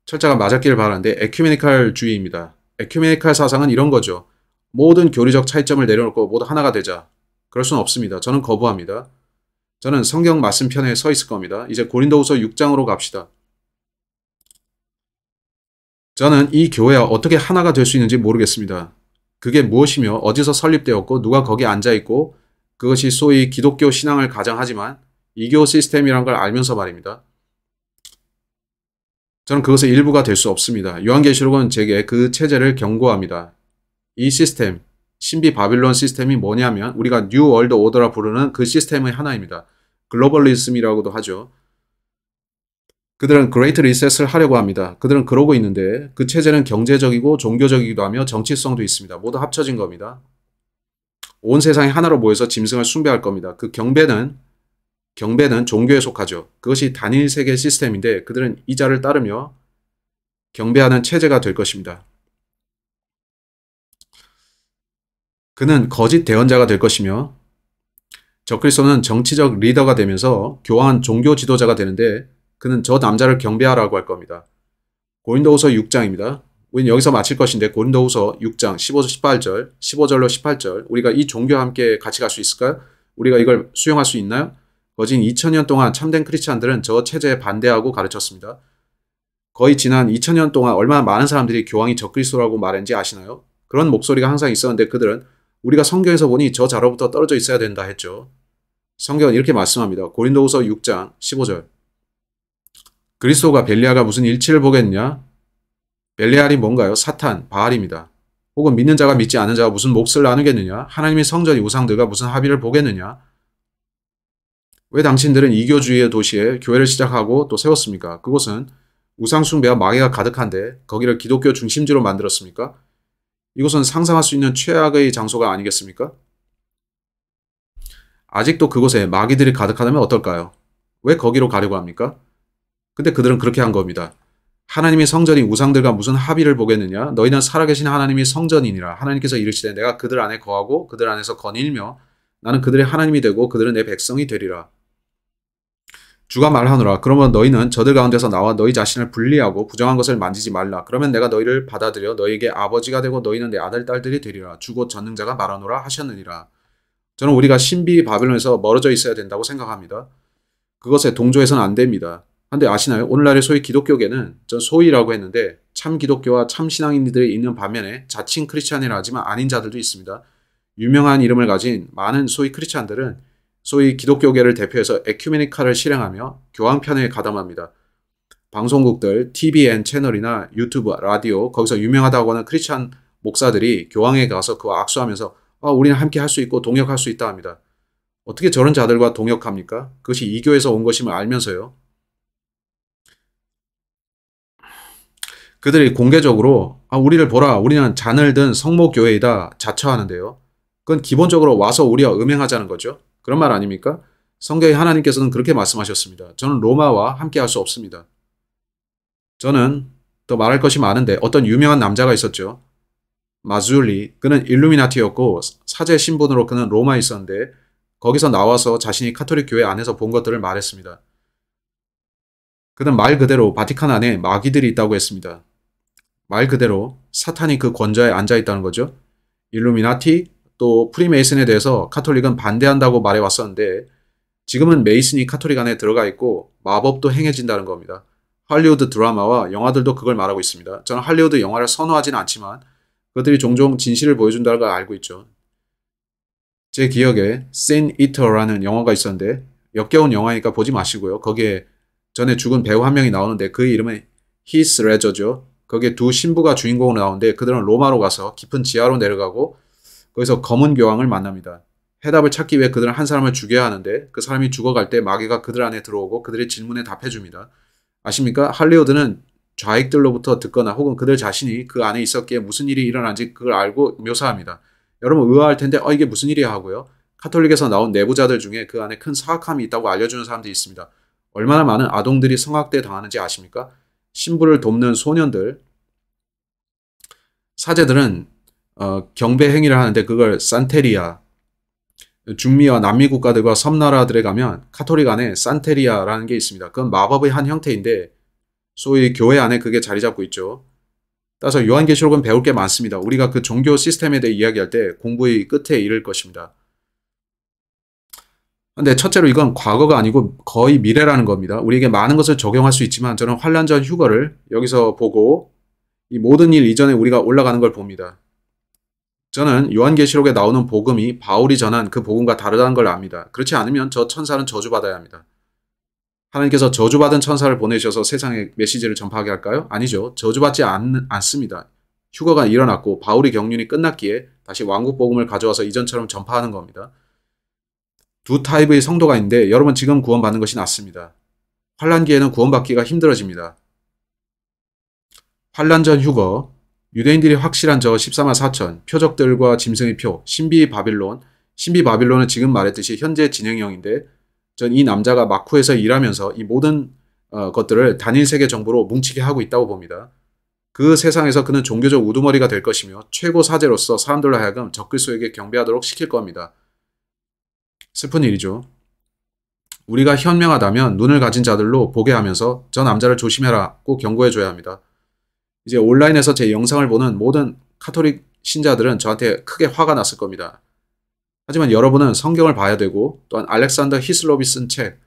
철자가 맞았기를 바라는데 에큐메니컬 주의입니다. 에큐메니컬 사상은 이런 거죠. 모든 교리적 차이점을 내려놓고 모두 하나가 되자. 그럴 수는 없습니다. 저는 거부합니다. 저는 성경 말씀편에 서 있을 겁니다. 이제 고린도후서 6장으로 갑시다. 저는 이 교회와 어떻게 하나가 될 수 있는지 모르겠습니다. 그게 무엇이며 어디서 설립되었고 누가 거기 앉아 있고 그것이 소위 기독교 신앙을 가장하지만 이교 시스템이란 걸 알면서 말입니다. 저는 그것의 일부가 될 수 없습니다. 요한계시록은 제게 그 체제를 경고합니다. 이 시스템, 신비 바빌론 시스템이 뭐냐면 우리가 뉴 월드 오더라 부르는 그 시스템의 하나입니다. 글로벌리즘이라고도 하죠. 그들은 그레이트 리셋을 하려고 합니다. 그들은 그러고 있는데 그 체제는 경제적이고 종교적이기도 하며 정치성도 있습니다. 모두 합쳐진 겁니다. 온 세상이 하나로 모여서 짐승을 숭배할 겁니다. 그 경배는 경배는 종교에 속하죠. 그것이 단일 세계 시스템인데 그들은 이자를 따르며 경배하는 체제가 될 것입니다. 그는 거짓 대언자가 될 것이며 저크리스도는 정치적 리더가 되면서 교황 종교 지도자가 되는데 그는 저 남자를 경배하라고 할 겁니다. 고린도후서 6장입니다. 우리는 여기서 마칠 것인데 고린도후서 6장 15절 18절 15절로 18절 우리가 이 종교와 함께 같이 갈 수 있을까요? 우리가 이걸 수용할 수 있나요? 거진 2000년 동안 참된 크리스찬들은 저 체제에 반대하고 가르쳤습니다. 거의 지난 2000년 동안 얼마나 많은 사람들이 교황이 적그리스도라고 말했는지 아시나요? 그런 목소리가 항상 있었는데 그들은 우리가 성경에서 보니 저 자로부터 떨어져 있어야 된다 했죠. 성경은 이렇게 말씀합니다. 고린도후서 6장 15절 그리스도가 벨리아가 무슨 일치를 보겠냐? 벨리알이 뭔가요? 사탄, 바알입니다. 혹은 믿는 자가 믿지 않는 자가 무슨 몫을 나누겠느냐? 하나님의 성전이 우상들과 무슨 합의를 보겠느냐? 왜 당신들은 이교주의의 도시에 교회를 시작하고 또 세웠습니까? 그곳은 우상숭배와 마귀가 가득한데 거기를 기독교 중심지로 만들었습니까? 이곳은 상상할 수 있는 최악의 장소가 아니겠습니까? 아직도 그곳에 마귀들이 가득하다면 어떨까요? 왜 거기로 가려고 합니까? 근데 그들은 그렇게 한 겁니다. 하나님의 성전이 우상들과 무슨 합의를 보겠느냐? 너희는 살아계신 하나님의 성전이니라. 하나님께서 이르시되 내가 그들 안에 거하고 그들 안에서 거닐며 나는 그들의 하나님이 되고 그들은 내 백성이 되리라. 주가 말하노라. 그러면 너희는 저들 가운데서 나와 너희 자신을 분리하고 부정한 것을 만지지 말라. 그러면 내가 너희를 받아들여 너희에게 아버지가 되고 너희는 내 아들, 딸들이 되리라. 주고 전능자가 말하노라 하셨느니라. 저는 우리가 신비 바벨론에서 멀어져 있어야 된다고 생각합니다. 그것에 동조해서는 안 됩니다. 근데 아시나요? 오늘날의 소위 기독교계는 전 소위라고 했는데 참 기독교와 참 신앙인들이 있는 반면에 자칭 크리스찬이라 하지만 아닌 자들도 있습니다. 유명한 이름을 가진 많은 소위 크리스찬들은 소위 기독교계를 대표해서 에큐메니카를 실행하며 교황편에 가담합니다. 방송국들, TVN 채널이나 유튜브, 라디오, 거기서 유명하다고 하는 크리스찬 목사들이 교황에 가서 그와 악수하면서 아, 우리는 함께 할 수 있고 동역할 수 있다 합니다. 어떻게 저런 자들과 동역합니까? 그것이 이교에서 온 것임을 알면서요. 그들이 공개적으로 아, 우리를 보라 우리는 잔을 든 성모교회이다 자처하는데요. 그건 기본적으로 와서 우리와 음행하자는 거죠. 그런 말 아닙니까? 성경의 하나님께서는 그렇게 말씀하셨습니다. 저는 로마와 함께 할 수 없습니다. 저는 더 말할 것이 많은데 어떤 유명한 남자가 있었죠. 마줄리, 그는 일루미나티였고 사제 신분으로 그는 로마에 있었는데 거기서 나와서 자신이 카톨릭 교회 안에서 본 것들을 말했습니다. 그는 말 그대로 바티칸 안에 마귀들이 있다고 했습니다. 말 그대로 사탄이 그 권좌에 앉아 있다는 거죠. 일루미나티 또 프리메이슨에 대해서 카톨릭은 반대한다고 말해왔었는데 지금은 메이슨이 카톨릭 안에 들어가 있고 마법도 행해진다는 겁니다. 할리우드 드라마와 영화들도 그걸 말하고 있습니다. 저는 할리우드 영화를 선호하진 않지만 그들이 종종 진실을 보여준다는 걸 알고 있죠. 제 기억에 센 이터라는 영화가 있었는데 역겨운 영화니까 보지 마시고요. 거기에 전에 죽은 배우 한 명이 나오는데 그 이름은 히스 레저죠. 거기에 두 신부가 주인공으로 나오는데 그들은 로마로 가서 깊은 지하로 내려가고 거기서 검은 교황을 만납니다. 해답을 찾기 위해 그들은 한 사람을 죽여야 하는데 그 사람이 죽어갈 때 마귀가 그들 안에 들어오고 그들의 질문에 답해줍니다. 아십니까? 할리우드는 좌익들로부터 듣거나 혹은 그들 자신이 그 안에 있었기에 무슨 일이 일어난지 그걸 알고 묘사합니다. 여러분 의아할 텐데 어 이게 무슨 일이야 하고요. 카톨릭에서 나온 내부자들 중에 그 안에 큰 사악함이 있다고 알려주는 사람들이 있습니다. 얼마나 많은 아동들이 성학대 당하는지 아십니까? 신부를 돕는 소년들, 사제들은 어, 경배 행위를 하는데 그걸 산테리아, 중미와 남미 국가들과 섬나라들에 가면 카톨릭 안에 산테리아라는 게 있습니다. 그건 마법의 한 형태인데 소위 교회 안에 그게 자리 잡고 있죠. 따라서 요한계시록은 배울 게 많습니다. 우리가 그 종교 시스템에 대해 이야기할 때 공부의 끝에 이를 것입니다. 근데 첫째로 이건 과거가 아니고 거의 미래라는 겁니다. 우리에게 많은 것을 적용할 수 있지만 저는 환란 전 휴거를 여기서 보고 이 모든 일 이전에 우리가 올라가는 걸 봅니다. 저는 요한계시록에 나오는 복음이 바울이 전한 그 복음과 다르다는 걸 압니다. 그렇지 않으면 저 천사는 저주받아야 합니다. 하나님께서 저주받은 천사를 보내셔서 세상에 메시지를 전파하게 할까요? 아니죠. 저주받지 않, 않습니다. 휴거가 일어났고 바울이 경륜이 끝났기에 다시 왕국 복음을 가져와서 이전처럼 전파하는 겁니다. 두 타입의 성도가 있는데 여러분 지금 구원받는 것이 낫습니다. 환란기에는 구원받기가 힘들어집니다. 환란 전 휴거, 유대인들이 확실한 저 14만 4천, 표적들과 짐승의 표, 신비 바빌론, 신비 바빌론은 지금 말했듯이 현재 진행형인데 전 이 남자가 마쿠에서 일하면서 이 모든 어, 것들을 단일 세계 정보로 뭉치게 하고 있다고 봅니다. 그 세상에서 그는 종교적 우두머리가 될 것이며 최고 사제로서 사람들로 하여금 적그리에게 경배하도록 시킬 겁니다. 슬픈 일이죠. 우리가 현명하다면 눈을 가진 자들로 보게 하면서 저 남자를 조심해라고 경고해줘야 합니다. 이제 온라인에서 제 영상을 보는 모든 카톨릭 신자들은 저한테 크게 화가 났을 겁니다. 하지만 여러분은 성경을 봐야 되고 또한 알렉산더 히슬롭이 쓴 책,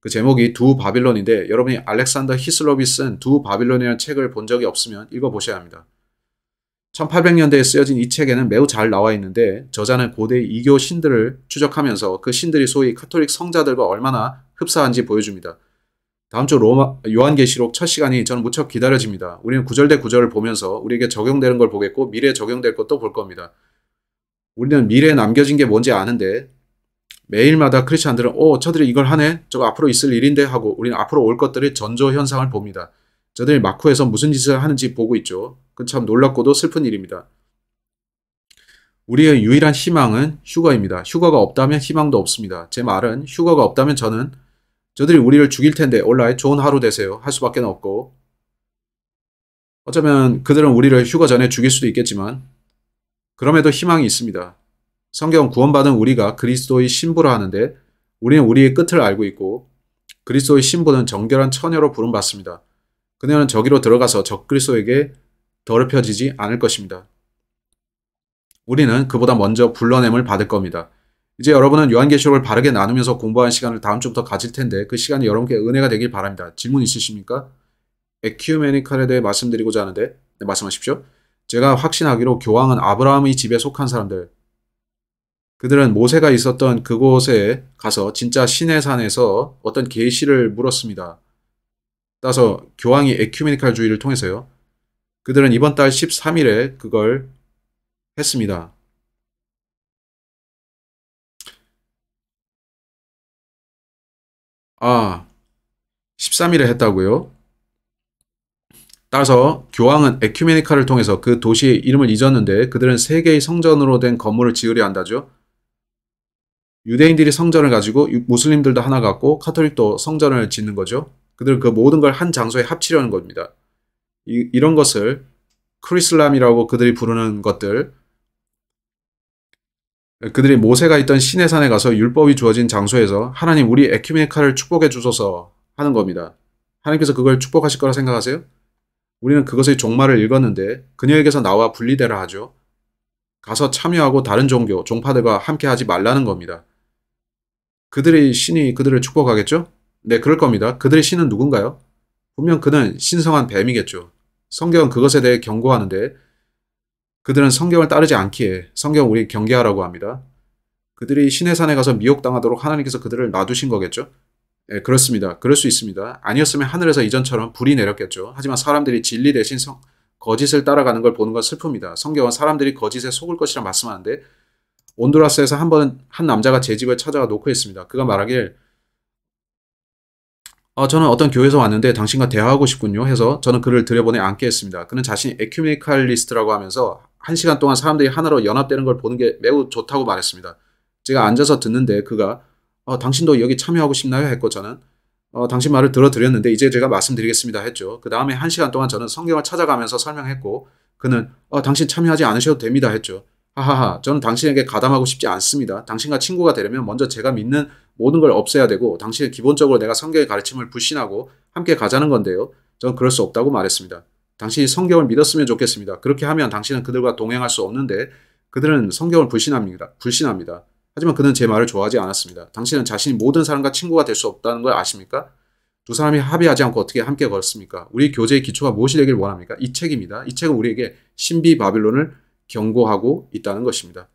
그 제목이 두 바빌론인데 여러분이 알렉산더 히슬롭이 쓴두 바빌론이라는 책을 본 적이 없으면 읽어보셔야 합니다. 1800년대에 쓰여진 이 책에는 매우 잘 나와 있는데 저자는 고대 이교 신들을 추적하면서 그 신들이 소위 카톨릭 성자들과 얼마나 흡사한지 보여줍니다. 다음 주 로마 요한계시록 첫 시간이 저는 무척 기다려집니다. 우리는 구절대 구절을 보면서 우리에게 적용되는 걸 보겠고 미래에 적용될 것도 볼 겁니다. 우리는 미래에 남겨진 게 뭔지 아는데 매일마다 크리스천들은오 저들이 이걸 하네 저거 앞으로 있을 일인데 하고 우리는 앞으로 올 것들의 전조 현상을 봅니다. 저들이 마쿠에서 무슨 짓을 하는지 보고 있죠. 그 참 놀랍고도 슬픈 일입니다. 우리의 유일한 희망은 휴거입니다. 휴거가 없다면 희망도 없습니다. 제 말은 휴거가 없다면 저는 저들이 우리를 죽일 텐데 온라인 좋은 하루 되세요 할 수밖에 없고 어쩌면 그들은 우리를 휴거 전에 죽일 수도 있겠지만 그럼에도 희망이 있습니다. 성경 구원받은 우리가 그리스도의 신부라 하는데 우리는 우리의 끝을 알고 있고 그리스도의 신부는 정결한 처녀로 부름받습니다. 그녀는 저기로 들어가서 적그리스도에게 더럽혀지지 않을 것입니다. 우리는 그보다 먼저 불러냄을 받을 겁니다. 이제 여러분은 요한계시록을 바르게 나누면서 공부하는 시간을 다음 주부터 가질 텐데 그 시간이 여러분께 은혜가 되길 바랍니다. 질문 있으십니까? 에큐메니칼에 대해 말씀드리고자 하는데 네, 말씀하십시오. 제가 확신하기로 교황은 아브라함의 집에 속한 사람들 그들은 모세가 있었던 그곳에 가서 진짜 신의 산에서 어떤 계시를 물었습니다. 따서 교황이 에큐메니칼 주의를 통해서요. 그들은 이번 달 13일에 그걸 했습니다. 아, 13일에 했다고요? 따라서 교황은 에큐메니카를 통해서 그 도시의 이름을 잊었는데 그들은 세 개의 성전으로 된 건물을 지으려 한다죠. 유대인들이 성전을 가지고 무슬림들도 하나 갖고 카톨릭도 성전을 짓는 거죠. 그들 그 모든 걸 한 장소에 합치려는 겁니다. 이, 이런 것을 크리슬람이라고 그들이 부르는 것들, 그들이 모세가 있던 신의 산에 가서 율법이 주어진 장소에서 하나님 우리 에큐메카를 축복해 주소서 하는 겁니다. 하나님께서 그걸 축복하실 거라 생각하세요? 우리는 그것의 종말을 읽었는데 그녀에게서 나와 분리되라 하죠. 가서 참여하고 다른 종교, 종파들과 함께 하지 말라는 겁니다. 그들의 신이 그들을 축복하겠죠? 네, 그럴 겁니다. 그들의 신은 누군가요? 분명 그는 신성한 뱀이겠죠. 성경은 그것에 대해 경고하는데 그들은 성경을 따르지 않기에 성경 우리 경계하라고 합니다. 그들이 신의 산에 가서 미혹당하도록 하나님께서 그들을 놔두신 거겠죠? 예, 그렇습니다. 그럴 수 있습니다. 아니었으면 하늘에서 이전처럼 불이 내렸겠죠. 하지만 사람들이 진리 대신 성, 거짓을 따라가는 걸 보는 건 슬픕니다. 성경은 사람들이 거짓에 속을 것이라 말씀하는데 온두라스에서 한번한 남자가 제집을 찾아가 놓고 했습니다. 그가 말하길 어, 저는 어떤 교회에서 왔는데 당신과 대화하고 싶군요 해서 저는 그를 들여보내 앉게 했습니다. 그는 자신이 에큐메니칼리스트라고 하면서 한 시간 동안 사람들이 하나로 연합되는 걸 보는 게 매우 좋다고 말했습니다. 제가 앉아서 듣는데 그가 어, 당신도 여기 참여하고 싶나요? 했고 저는 어, 당신 말을 들어드렸는데 이제 제가 말씀드리겠습니다 했죠. 그 다음에 한 시간 동안 저는 성경을 찾아가면서 설명했고 그는 어, 당신 참여하지 않으셔도 됩니다 했죠. 하하하, 저는 당신에게 가담하고 싶지 않습니다. 당신과 친구가 되려면 먼저 제가 믿는 모든 걸 없애야 되고 당신은 기본적으로 내가 성경의 가르침을 불신하고 함께 가자는 건데요. 저는 그럴 수 없다고 말했습니다. 당신이 성경을 믿었으면 좋겠습니다. 그렇게 하면 당신은 그들과 동행할 수 없는데 그들은 성경을 불신합니다. 불신합니다. 하지만 그는 제 말을 좋아하지 않았습니다. 당신은 자신이 모든 사람과 친구가 될 수 없다는 걸 아십니까? 두 사람이 합의하지 않고 어떻게 함께 걸었습니까? 우리 교제의 기초가 무엇이 되길 원합니까? 이 책입니다. 이 책은 우리에게 신비 바빌론을 경고하고 있다는 것입니다.